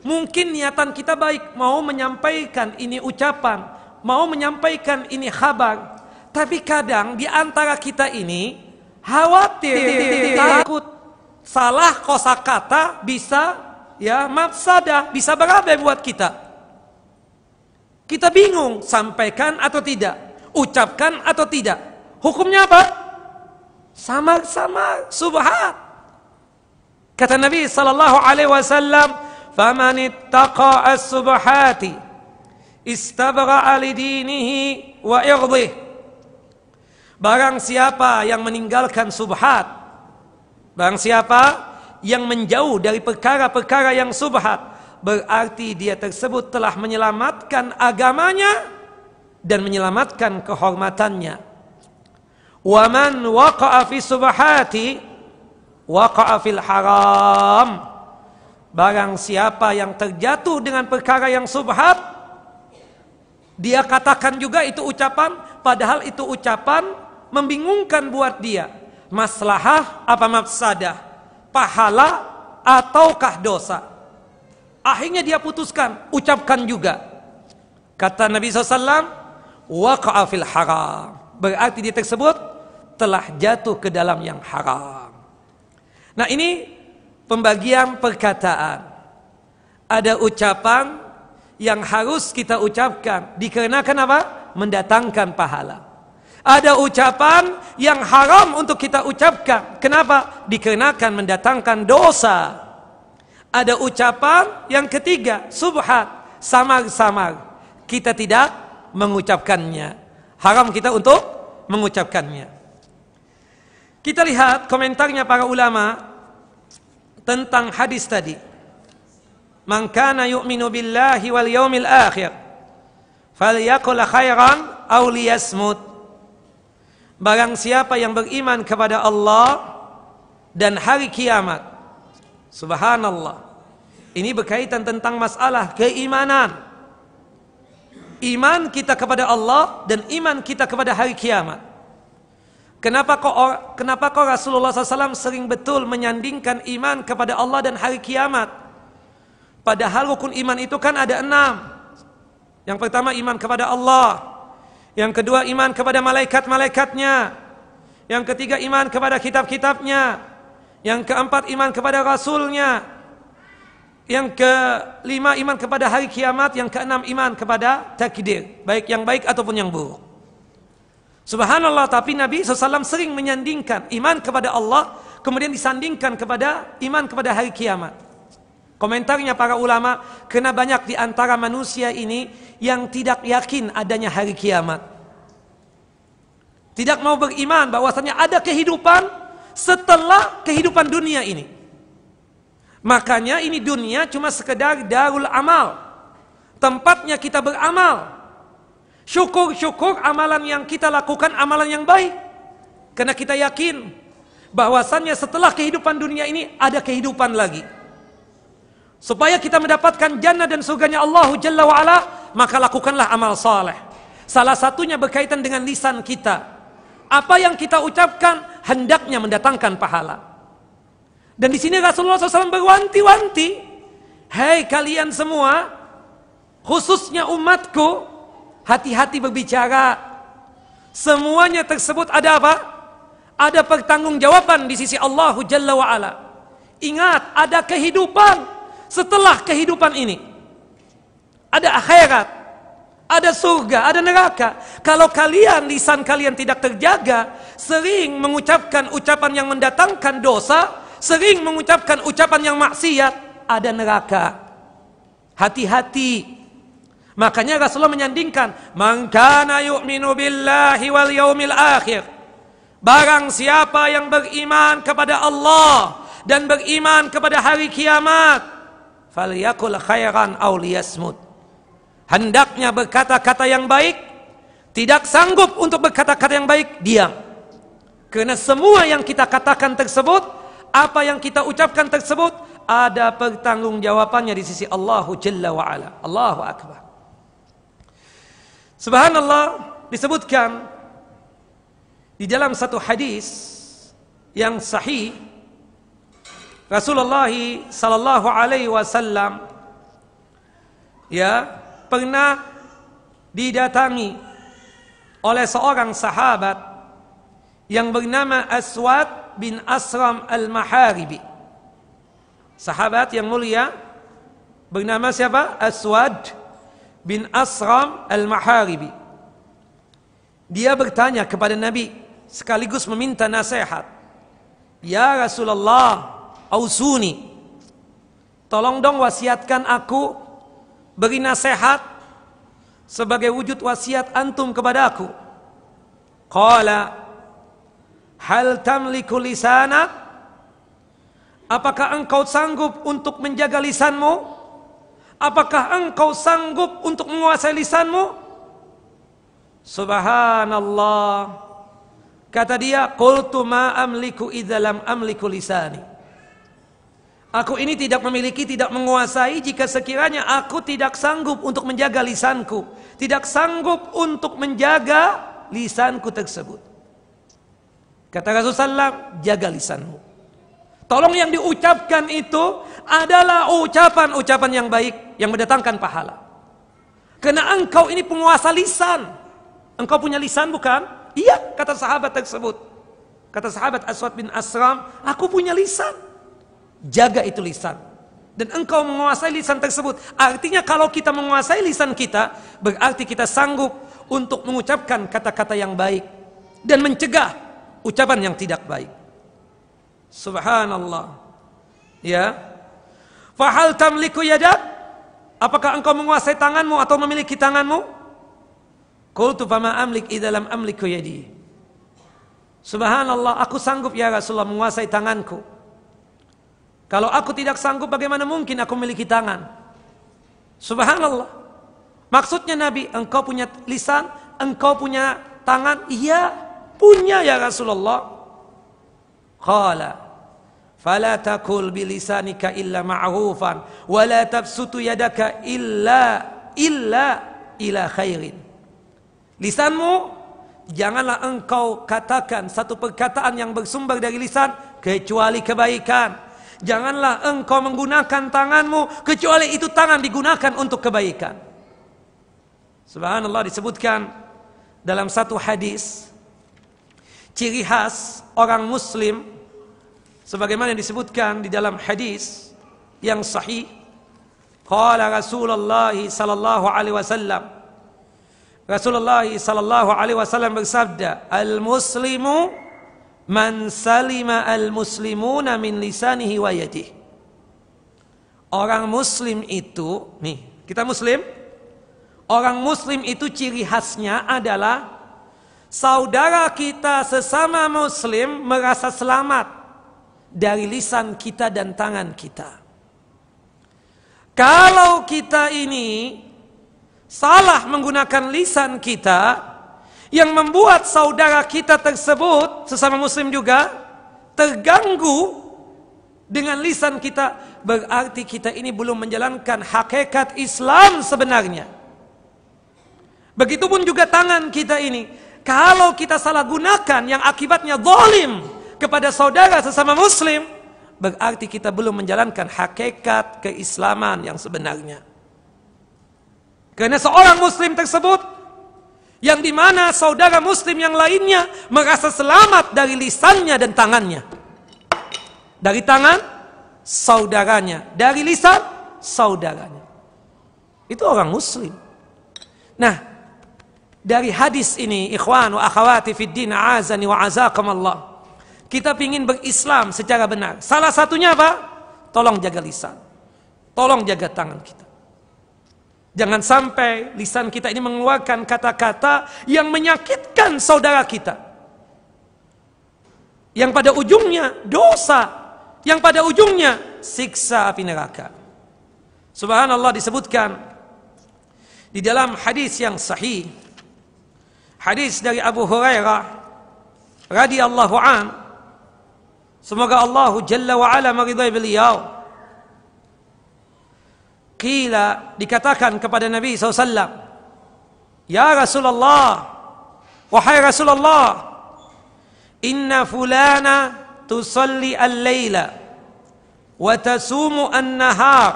Mungkin niatan kita baik mau menyampaikan ini ucapan, mau menyampaikan ini kabar. Tapi kadang di antara kita ini khawatir, takut salah kosakata bisa ya mafsada bisa berapa buat kita. Kita bingung sampaikan atau tidak, ucapkan atau tidak. Hukumnya apa? Sama-sama subhat. Kata Nabi sallallahu alaihi wasallam, "Faman ittaqa as-subhati istabra alidinihi dinihi wa irdih." Barang siapa yang meninggalkan subhat, barang siapa yang menjauh dari perkara-perkara yang subhat berarti dia tersebut telah menyelamatkan agamanya dan menyelamatkan kehormatannya. Waman waqa'a fi subhati waqa'a fil haram. Barang siapa yang terjatuh dengan perkara yang subhat dia katakan juga itu ucapan padahal itu ucapan membingungkan buat dia. Maslahah apa mafsadah? pahala ataukah dosa? Akhirnya dia putuskan, ucapkan juga. Kata Nabi SAW, waqa'a fil haram. Berarti dia tersebut telah jatuh ke dalam yang haram. Nah ini pembagian perkataan. Ada ucapan yang harus kita ucapkan dikarenakan apa? Mendatangkan pahala. Ada ucapan yang haram untuk kita ucapkan. Kenapa? Dikenakan mendatangkan dosa. Ada ucapan yang ketiga, subhat, samar-samar. Kita tidak mengucapkannya. Haram kita untuk mengucapkannya. Kita lihat komentarnya para ulama tentang hadis tadi. Man kana yu'minu billahi wal yaumil akhir yakul khairan aw liyasmut. Barang siapa yang beriman kepada Allah dan hari kiamat. Subhanallah. Ini berkaitan tentang masalah keimanan. Iman kita kepada Allah dan iman kita kepada hari kiamat. Kenapa kok kenapa kok Rasulullah SAW sering betul menyandingkan iman kepada Allah dan hari kiamat? Padahal rukun iman itu kan ada enam. Yang pertama iman kepada Allah. Yang kedua iman kepada malaikat-malaikatnya. Yang ketiga iman kepada kitab-kitabnya. Yang keempat iman kepada rasulnya. Yang kelima iman kepada hari kiamat, yang keenam iman kepada takdir, baik yang baik ataupun yang buruk. Subhanallah, tapi Nabi SAW sering menyandingkan iman kepada Allah, kemudian disandingkan kepada iman kepada hari kiamat. Komentarnya para ulama, kena banyak di antara manusia ini yang tidak yakin adanya hari kiamat. Tidak mau beriman bahwasanya ada kehidupan setelah kehidupan dunia ini. Makanya ini dunia cuma sekedar darul amal. Tempatnya kita beramal. Syukur-syukur amalan yang kita lakukan amalan yang baik. Karena kita yakin bahwasannya setelah kehidupan dunia ini ada kehidupan lagi. Supaya kita mendapatkan jannah dan surganya Allah Jalla ala, maka lakukanlah amal saleh. Salah satunya berkaitan dengan lisan kita. Apa yang kita ucapkan hendaknya mendatangkan pahala. Dan di sini Rasulullah SAW berwanti-wanti, Hei kalian semua, khususnya umatku, hati-hati berbicara. Semuanya tersebut ada apa? Ada pertanggungjawaban di sisi Allah Jalla ala. Ingat, ada kehidupan setelah kehidupan ini. Ada akhirat, ada surga, ada neraka. Kalau kalian lisan kalian tidak terjaga, sering mengucapkan ucapan yang mendatangkan dosa, sering mengucapkan ucapan yang maksiat, ada neraka. Hati-hati. Makanya Rasulullah menyandingkan, Mangkana yu'minu billahi wal yaumil akhir." Barang siapa yang beriman kepada Allah dan beriman kepada hari kiamat, falyakul khairan aw liyasmut. Hendaknya berkata-kata yang baik, tidak sanggup untuk berkata-kata yang baik, diam. Karena semua yang kita katakan tersebut, apa yang kita ucapkan tersebut ada pertanggungjawabannya di sisi Allah Jalla wa ala. Allahu akbar. Subhanallah disebutkan di dalam satu hadis yang sahih Rasulullah sallallahu alaihi wasallam ya pernah didatangi oleh seorang sahabat yang bernama Aswad bin Asram Al-Maharibi. Sahabat yang mulia bernama siapa? Aswad bin Asram Al-Maharibi. Dia bertanya kepada Nabi sekaligus meminta nasihat. Ya Rasulullah, ausuni tolong dong wasiatkan aku beri nasihat sebagai wujud wasiat antum kepada aku qala hal tamliku lisanak apakah engkau sanggup untuk menjaga lisanmu apakah engkau sanggup untuk menguasai lisanmu subhanallah kata dia qultu ma amliku idzalam amliku lisani Aku ini tidak memiliki, tidak menguasai jika sekiranya aku tidak sanggup untuk menjaga lisanku. Tidak sanggup untuk menjaga lisanku tersebut. Kata Rasulullah, jaga lisanmu. Tolong yang diucapkan itu adalah ucapan-ucapan yang baik, yang mendatangkan pahala. Karena engkau ini penguasa lisan. Engkau punya lisan bukan? Iya, kata sahabat tersebut. Kata sahabat Aswad bin Asram, aku punya lisan. Jaga itu lisan. Dan engkau menguasai lisan tersebut. Artinya kalau kita menguasai lisan kita, berarti kita sanggup untuk mengucapkan kata-kata yang baik. Dan mencegah ucapan yang tidak baik. Subhanallah. Ya. Fahal tamliku yadak? Apakah engkau menguasai tanganmu atau memiliki tanganmu? Qultu fama amlik idalam amliku yadi. Subhanallah, aku sanggup ya Rasulullah menguasai tanganku. Kalau aku tidak sanggup bagaimana mungkin aku memiliki tangan? Subhanallah. Maksudnya Nabi, engkau punya lisan, engkau punya tangan? Iya, punya ya Rasulullah. Qala fala takul bilisanika illa ma'rufan wa la tabsutu yadaka illa illa ila khairin. Lisanmu janganlah engkau katakan satu perkataan yang bersumber dari lisan kecuali kebaikan Janganlah engkau menggunakan tanganmu kecuali itu tangan digunakan untuk kebaikan. Subhanallah disebutkan dalam satu hadis ciri khas orang muslim sebagaimana yang disebutkan di dalam hadis yang sahih qala Rasulullah sallallahu alaihi wasallam Rasulullah sallallahu alaihi wasallam bersabda al muslimu Man salima al-muslimuna min lisanihi wa yadih. Orang muslim itu, nih, kita muslim. Orang muslim itu ciri khasnya adalah saudara kita sesama muslim merasa selamat dari lisan kita dan tangan kita. Kalau kita ini salah menggunakan lisan kita, yang membuat saudara kita tersebut sesama muslim juga terganggu dengan lisan kita berarti kita ini belum menjalankan hakikat Islam sebenarnya. Begitupun juga tangan kita ini. Kalau kita salah gunakan yang akibatnya zalim kepada saudara sesama muslim, berarti kita belum menjalankan hakikat keislaman yang sebenarnya. Karena seorang muslim tersebut yang dimana saudara muslim yang lainnya merasa selamat dari lisannya dan tangannya dari tangan saudaranya dari lisan saudaranya itu orang muslim nah dari hadis ini ikhwan wa akhawati fid din azani wa Allah kita ingin berislam secara benar salah satunya apa tolong jaga lisan tolong jaga tangan kita Jangan sampai lisan kita ini mengeluarkan kata-kata yang menyakitkan saudara kita. Yang pada ujungnya dosa. Yang pada ujungnya siksa api neraka. Subhanallah disebutkan di dalam hadis yang sahih. Hadis dari Abu Hurairah radhiyallahu an. Semoga Allah Jalla wa ala meridai beliau. Kila dikatakan kepada Nabi SAW Ya Rasulullah Wahai Rasulullah Inna fulana tusalli al-layla Wa tasumu an-nahar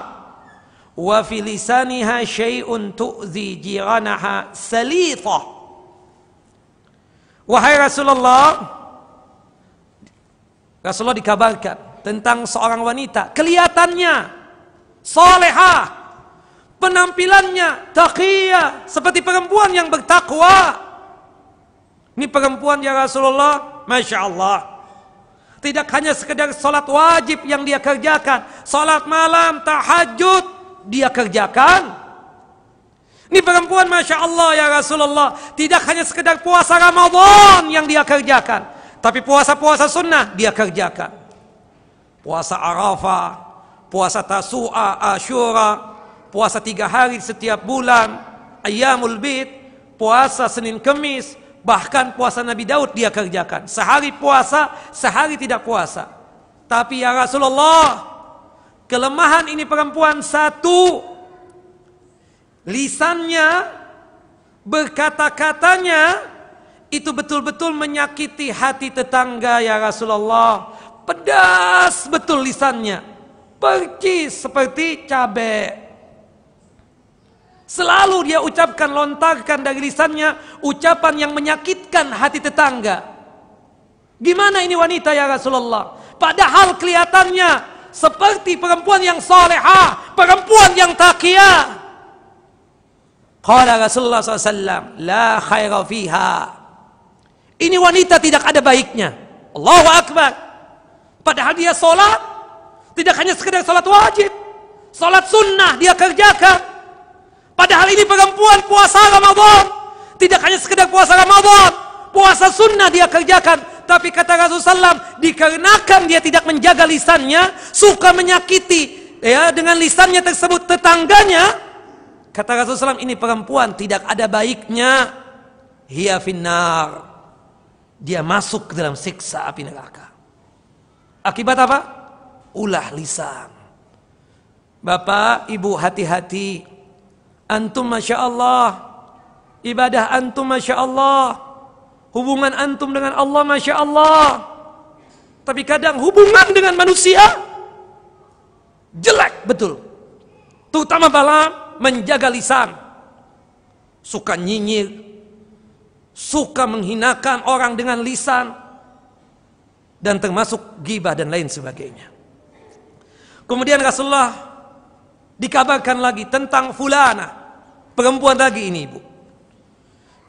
Wa filisaniha syai'un tu'zi jiranaha salithah Wahai Rasulullah Rasulullah dikabarkan tentang seorang wanita kelihatannya soleha penampilannya taqiyah seperti perempuan yang bertakwa. Ini perempuan yang Rasulullah, masya Allah. Tidak hanya sekedar sholat wajib yang dia kerjakan, sholat malam, tahajud dia kerjakan. Ini perempuan masya Allah ya Rasulullah, tidak hanya sekedar puasa Ramadan yang dia kerjakan, tapi puasa-puasa sunnah dia kerjakan. Puasa Arafah, puasa Tasu'a, Ashura, puasa tiga hari setiap bulan, Ayamul Bid, puasa Senin Kemis, bahkan puasa Nabi Daud dia kerjakan. Sehari puasa, sehari tidak puasa. Tapi ya Rasulullah, kelemahan ini perempuan satu, lisannya, berkata-katanya, itu betul-betul menyakiti hati tetangga ya Rasulullah. Pedas betul lisannya percis seperti cabe. Selalu dia ucapkan lontarkan dari lisannya ucapan yang menyakitkan hati tetangga. Gimana ini wanita ya Rasulullah? Padahal kelihatannya seperti perempuan yang solehah, perempuan yang takia. Kala Rasulullah SAW, La khaira fiha. Ini wanita tidak ada baiknya. Allahu Akbar. Padahal dia solat, tidak hanya sekedar sholat wajib, sholat sunnah dia kerjakan. Padahal ini perempuan puasa Ramadan. Tidak hanya sekedar puasa Ramadan, puasa sunnah dia kerjakan. Tapi kata Rasulullah SAW, dikarenakan dia tidak menjaga lisannya, suka menyakiti ya dengan lisannya tersebut tetangganya. Kata Rasulullah SAW, ini perempuan tidak ada baiknya. Hiya finnar. Dia masuk ke dalam siksa api neraka. Akibat apa? ulah lisan. Bapak, ibu hati-hati. Antum Masya Allah. Ibadah antum Masya Allah. Hubungan antum dengan Allah Masya Allah. Tapi kadang hubungan dengan manusia jelek betul. Terutama malam menjaga lisan. Suka nyinyir. Suka menghinakan orang dengan lisan. Dan termasuk gibah dan lain sebagainya. Kemudian Rasulullah dikabarkan lagi tentang fulana. Perempuan lagi ini ibu.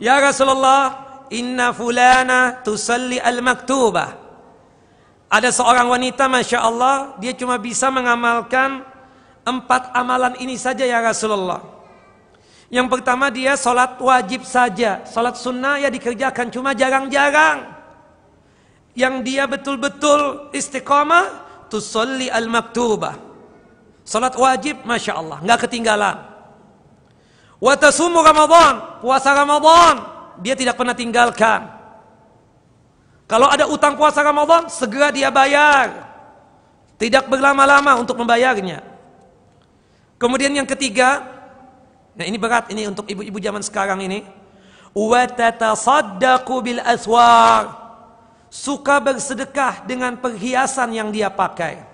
Ya Rasulullah, inna fulana tusalli al-maktubah. Ada seorang wanita Masya Allah Dia cuma bisa mengamalkan Empat amalan ini saja ya Rasulullah Yang pertama dia sholat wajib saja Sholat sunnah ya dikerjakan cuma jarang-jarang Yang dia betul-betul istiqomah tusolli al-maktubah. Salat wajib Masya Allah, nggak ketinggalan. Watasumu Ramadan, puasa Ramadan, dia tidak pernah tinggalkan. Kalau ada utang puasa Ramadan, segera dia bayar. Tidak berlama-lama untuk membayarnya. Kemudian yang ketiga, nah ini berat ini untuk ibu-ibu zaman sekarang ini. Watatasaddaqu bil aswar suka bersedekah dengan perhiasan yang dia pakai.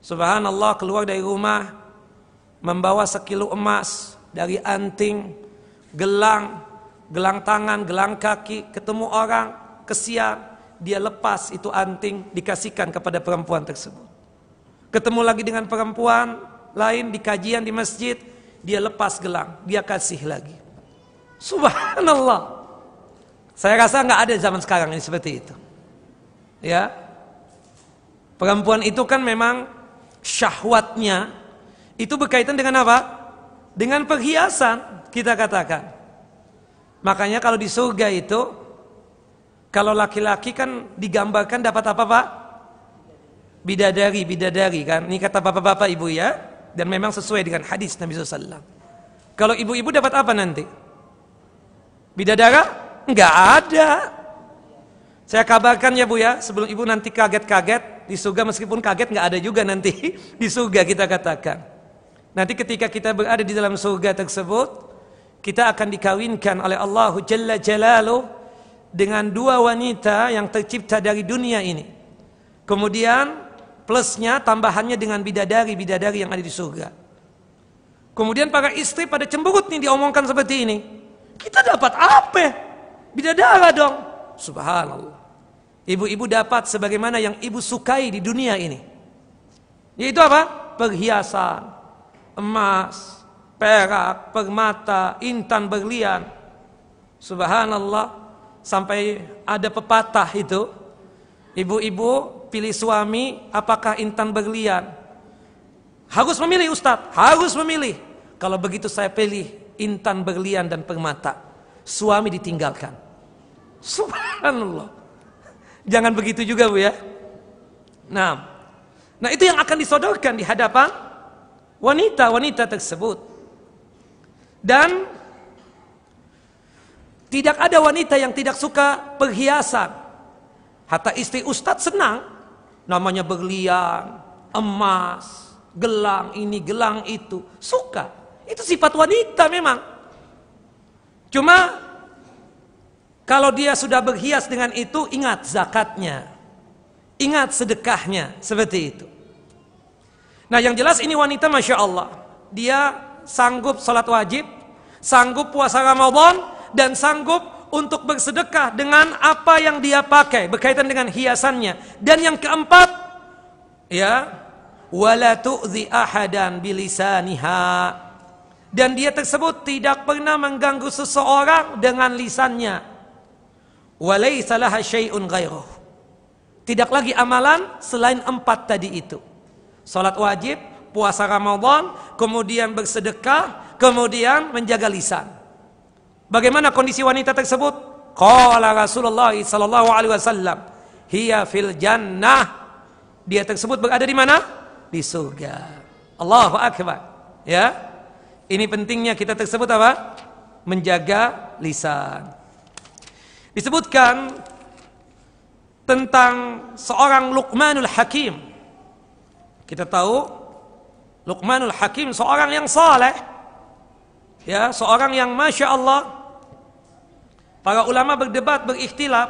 Subhanallah keluar dari rumah membawa sekilo emas dari anting, gelang, gelang tangan, gelang kaki, ketemu orang, kesian, dia lepas itu anting dikasihkan kepada perempuan tersebut. Ketemu lagi dengan perempuan lain di kajian di masjid, dia lepas gelang, dia kasih lagi. Subhanallah. Saya rasa nggak ada zaman sekarang ini seperti itu. Ya, perempuan itu kan memang syahwatnya itu berkaitan dengan apa? Dengan perhiasan kita katakan. Makanya kalau di surga itu kalau laki-laki kan digambarkan dapat apa pak? Bidadari, bidadari kan. Ini kata bapak-bapak ibu ya. Dan memang sesuai dengan hadis Nabi SAW. Kalau ibu-ibu dapat apa nanti? Bidadara? Enggak ada. Saya kabarkan ya Bu ya, sebelum Ibu nanti kaget-kaget, di surga meskipun kaget enggak ada juga nanti, <laughs> di surga kita katakan. Nanti ketika kita berada di dalam surga tersebut, kita akan dikawinkan oleh Allah Jalla Jalalu dengan dua wanita yang tercipta dari dunia ini. Kemudian plusnya tambahannya dengan bidadari-bidadari yang ada di surga. Kemudian para istri pada cemberut nih diomongkan seperti ini. Kita dapat apa? Bidadara dong. Subhanallah. Ibu-ibu dapat sebagaimana yang ibu sukai di dunia ini. Yaitu apa? Perhiasan, emas, perak, permata, intan, berlian. Subhanallah. Sampai ada pepatah itu. Ibu-ibu pilih suami apakah intan berlian. Harus memilih Ustadz, harus memilih. Kalau begitu saya pilih intan berlian dan permata suami ditinggalkan. Subhanallah. Jangan begitu juga Bu ya. Nah, nah itu yang akan disodorkan di hadapan wanita-wanita tersebut. Dan tidak ada wanita yang tidak suka perhiasan. Hatta istri ustadz senang namanya berlian, emas, gelang ini, gelang itu, suka. Itu sifat wanita memang. Cuma kalau dia sudah berhias dengan itu, ingat zakatnya. Ingat sedekahnya, seperti itu. Nah yang jelas ini wanita Masya Allah. Dia sanggup sholat wajib, sanggup puasa Ramadan, dan sanggup untuk bersedekah dengan apa yang dia pakai berkaitan dengan hiasannya. Dan yang keempat, ya, wala tu'dhi ahadan bilisaniha dan dia tersebut tidak pernah mengganggu seseorang dengan lisannya. Tidak lagi amalan selain empat tadi itu. Salat wajib, puasa Ramadan, kemudian bersedekah, kemudian menjaga lisan. Bagaimana kondisi wanita tersebut? Qala Rasulullah sallallahu alaihi wasallam, hiya fil jannah. Dia tersebut berada di mana? Di surga. Allahu akbar. Ya. Ini pentingnya kita tersebut apa? Menjaga lisan. Disebutkan tentang seorang Luqmanul Hakim. Kita tahu Luqmanul Hakim seorang yang saleh. Ya, seorang yang Masya Allah Para ulama berdebat, berikhtilaf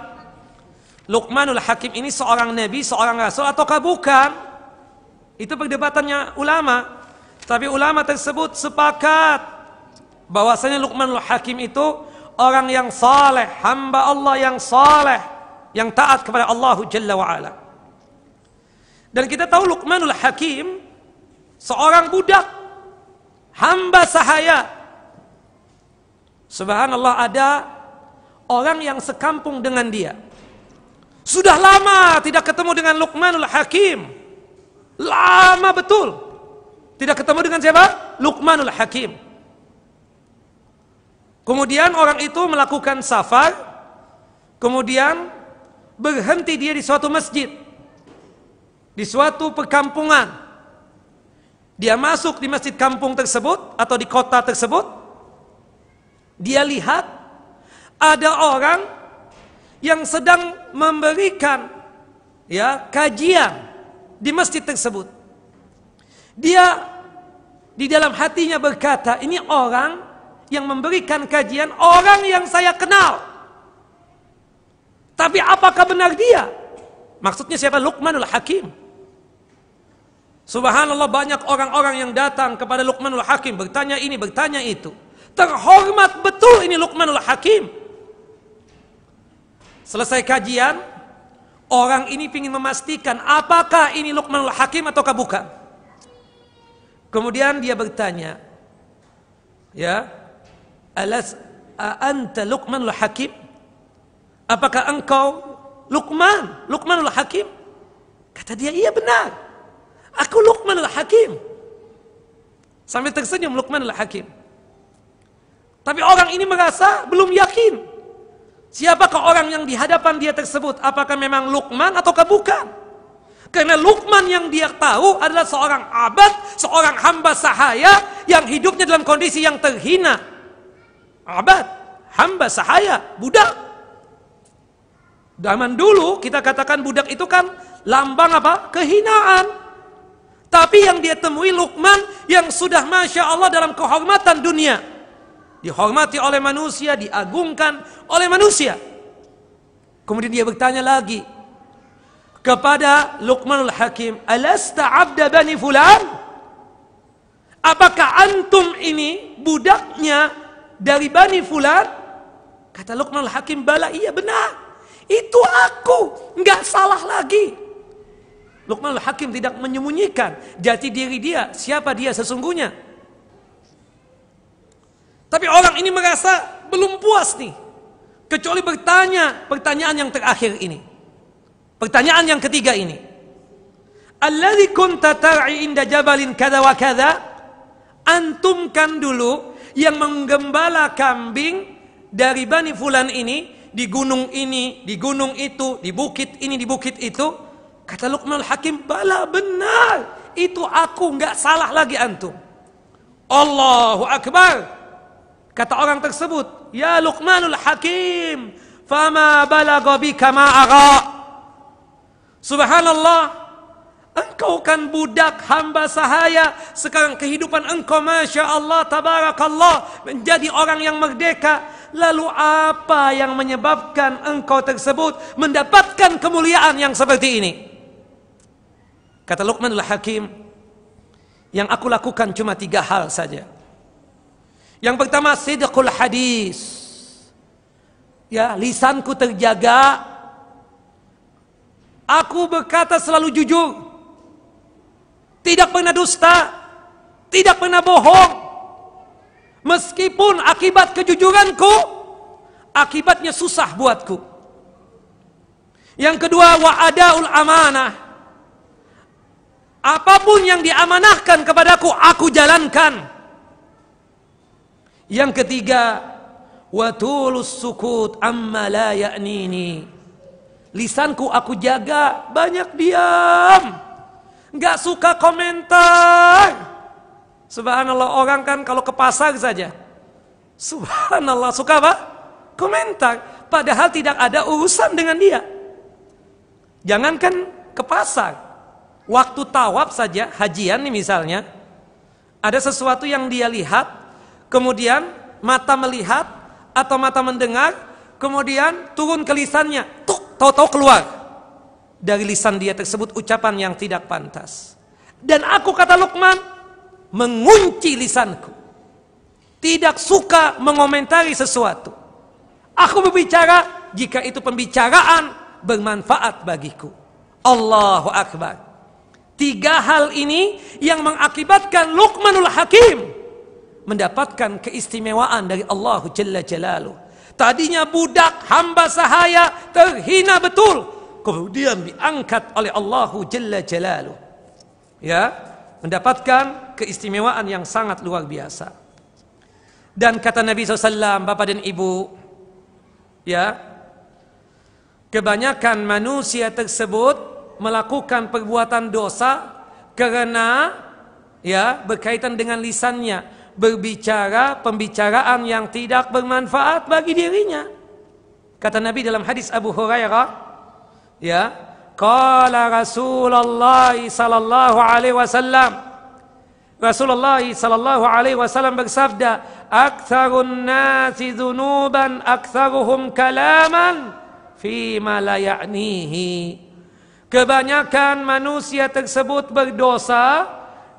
Luqmanul Hakim ini seorang nabi, seorang rasul ataukah bukan? Itu perdebatannya ulama. Tapi ulama tersebut sepakat bahwasanya Lukmanul Hakim itu orang yang saleh, hamba Allah yang saleh, yang taat kepada Allah Jalla wa ala. Dan kita tahu Luqmanul Hakim seorang budak hamba sahaya. Subhanallah ada orang yang sekampung dengan dia. Sudah lama tidak ketemu dengan Luqmanul Hakim. Lama betul. Tidak ketemu dengan siapa? Luqmanul Hakim. Kemudian orang itu melakukan safar, kemudian berhenti dia di suatu masjid, di suatu perkampungan. Dia masuk di masjid kampung tersebut atau di kota tersebut, dia lihat ada orang yang sedang memberikan ya kajian di masjid tersebut. Dia di dalam hatinya berkata, ini orang yang memberikan kajian, orang yang saya kenal. Tapi apakah benar dia? Maksudnya siapa? Luqmanul Hakim. Subhanallah banyak orang-orang yang datang kepada Luqmanul Hakim bertanya ini, bertanya itu. Terhormat betul ini Luqmanul Hakim. Selesai kajian, orang ini ingin memastikan apakah ini Luqmanul Hakim ataukah bukan. Kemudian dia bertanya, ya, alas anta Luqmanul Hakim? Apakah engkau Luqman, Luqmanul Hakim? Kata dia, iya benar. Aku Luqmanul Hakim. Sambil tersenyum Luqmanul Hakim. Tapi orang ini merasa belum yakin. Siapakah orang yang di hadapan dia tersebut? Apakah memang Luqman ataukah bukan? Karena Lukman yang dia tahu adalah seorang abad, seorang hamba sahaya yang hidupnya dalam kondisi yang terhina. Abad, hamba sahaya, budak. Zaman dulu kita katakan budak itu kan lambang apa? Kehinaan. Tapi yang dia temui Lukman yang sudah Masya Allah dalam kehormatan dunia. Dihormati oleh manusia, diagungkan oleh manusia. Kemudian dia bertanya lagi, kepada Luqmanul Hakim, "Alasta 'abda bani fulan?" Apakah antum ini budaknya dari bani fulan? Kata Luqmanul Hakim, "Bala, iya benar." Itu aku, nggak salah lagi. Luqmanul Hakim tidak menyembunyikan jati diri dia, siapa dia sesungguhnya. Tapi orang ini merasa belum puas nih. Kecuali bertanya pertanyaan yang terakhir ini. Pertanyaan yang ketiga ini. Alladzi kunta tar'i inda jabalin kada wa kada antum kan dulu yang menggembala kambing dari Bani Fulan ini di gunung ini, di gunung itu, di bukit ini, di bukit itu. Kata Luqman Hakim, bala benar. Itu aku nggak salah lagi antum. Allahu Akbar. Kata orang tersebut, Ya Luqmanul Hakim, fama balagabika aga Subhanallah, engkau kan budak hamba sahaya. Sekarang kehidupan engkau Masya Allah, Tabarakallah, menjadi orang yang merdeka. Lalu apa yang menyebabkan engkau tersebut mendapatkan kemuliaan yang seperti ini? Kata Luqmanul Hakim, yang aku lakukan cuma tiga hal saja. Yang pertama, sidqul hadis. Ya, lisanku terjaga Aku berkata selalu jujur. Tidak pernah dusta, tidak pernah bohong. Meskipun akibat kejujuranku, akibatnya susah buatku. Yang kedua, wa'adaul amanah. Apapun yang diamanahkan kepadaku, aku jalankan. Yang ketiga, tulus sukut amma la ya'nini Lisanku aku jaga, banyak diam. Nggak suka komentar. Subhanallah orang kan kalau ke pasar saja. Subhanallah suka apa? Komentar. Padahal tidak ada urusan dengan dia. Jangankan ke pasar. Waktu tawaf saja, hajian nih misalnya. Ada sesuatu yang dia lihat, kemudian mata melihat atau mata mendengar, kemudian turun ke lisannya tahu-tahu keluar dari lisan dia tersebut ucapan yang tidak pantas. Dan aku kata Lukman mengunci lisanku. Tidak suka mengomentari sesuatu. Aku berbicara jika itu pembicaraan bermanfaat bagiku. Allahu Akbar. Tiga hal ini yang mengakibatkan Luqmanul Hakim mendapatkan keistimewaan dari Allah Jalla Jalaluh Tadinya budak, hamba sahaya, terhina betul. Kemudian diangkat oleh Allah Jalla Jalalu. Ya, mendapatkan keistimewaan yang sangat luar biasa. Dan kata Nabi SAW, Bapak dan Ibu, ya, kebanyakan manusia tersebut melakukan perbuatan dosa karena ya berkaitan dengan lisannya berbicara pembicaraan yang tidak bermanfaat bagi dirinya. Kata Nabi dalam hadis Abu Hurairah, ya, qala Rasulullah sallallahu alaihi wasallam Rasulullah sallallahu alaihi wasallam bersabda, "Aktsarun nasi dzunuban, aktsaruhum kalaman fi ma la ya'nihi." Kebanyakan manusia tersebut berdosa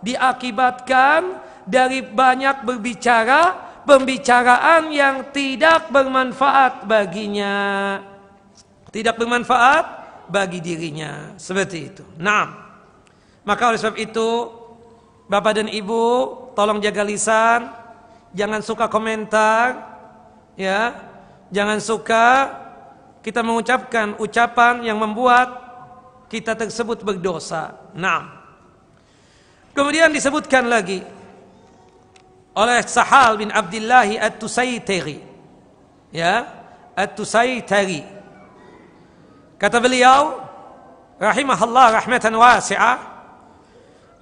diakibatkan dari banyak berbicara pembicaraan yang tidak bermanfaat baginya. Tidak bermanfaat bagi dirinya. Seperti itu. Nah, maka oleh sebab itu, Bapak dan Ibu, tolong jaga lisan, jangan suka komentar, ya, jangan suka kita mengucapkan ucapan yang membuat kita tersebut berdosa. Nah, kemudian disebutkan lagi oleh Sahal bin Abdullah at tusaytari Ya, at tusaytari Kata beliau, rahimahullah rahmatan wasi'ah,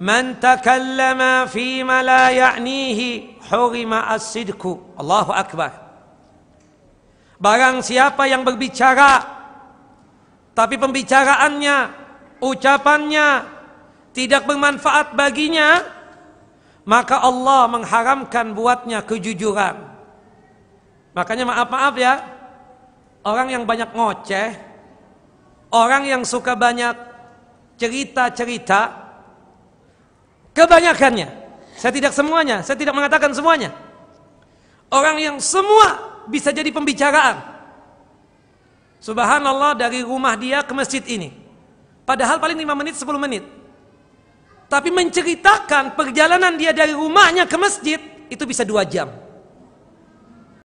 Man takallama ma la ya'nihi hurima as-sidku. Allahu Akbar. Barang siapa yang berbicara tapi pembicaraannya, ucapannya tidak bermanfaat baginya, maka Allah mengharamkan buatnya kejujuran. Makanya maaf-maaf ya, orang yang banyak ngoceh, orang yang suka banyak cerita-cerita, kebanyakannya, saya tidak semuanya, saya tidak mengatakan semuanya. Orang yang semua bisa jadi pembicaraan. Subhanallah dari rumah dia ke masjid ini. Padahal paling 5 menit 10 menit. Tapi menceritakan perjalanan dia dari rumahnya ke masjid itu bisa dua jam.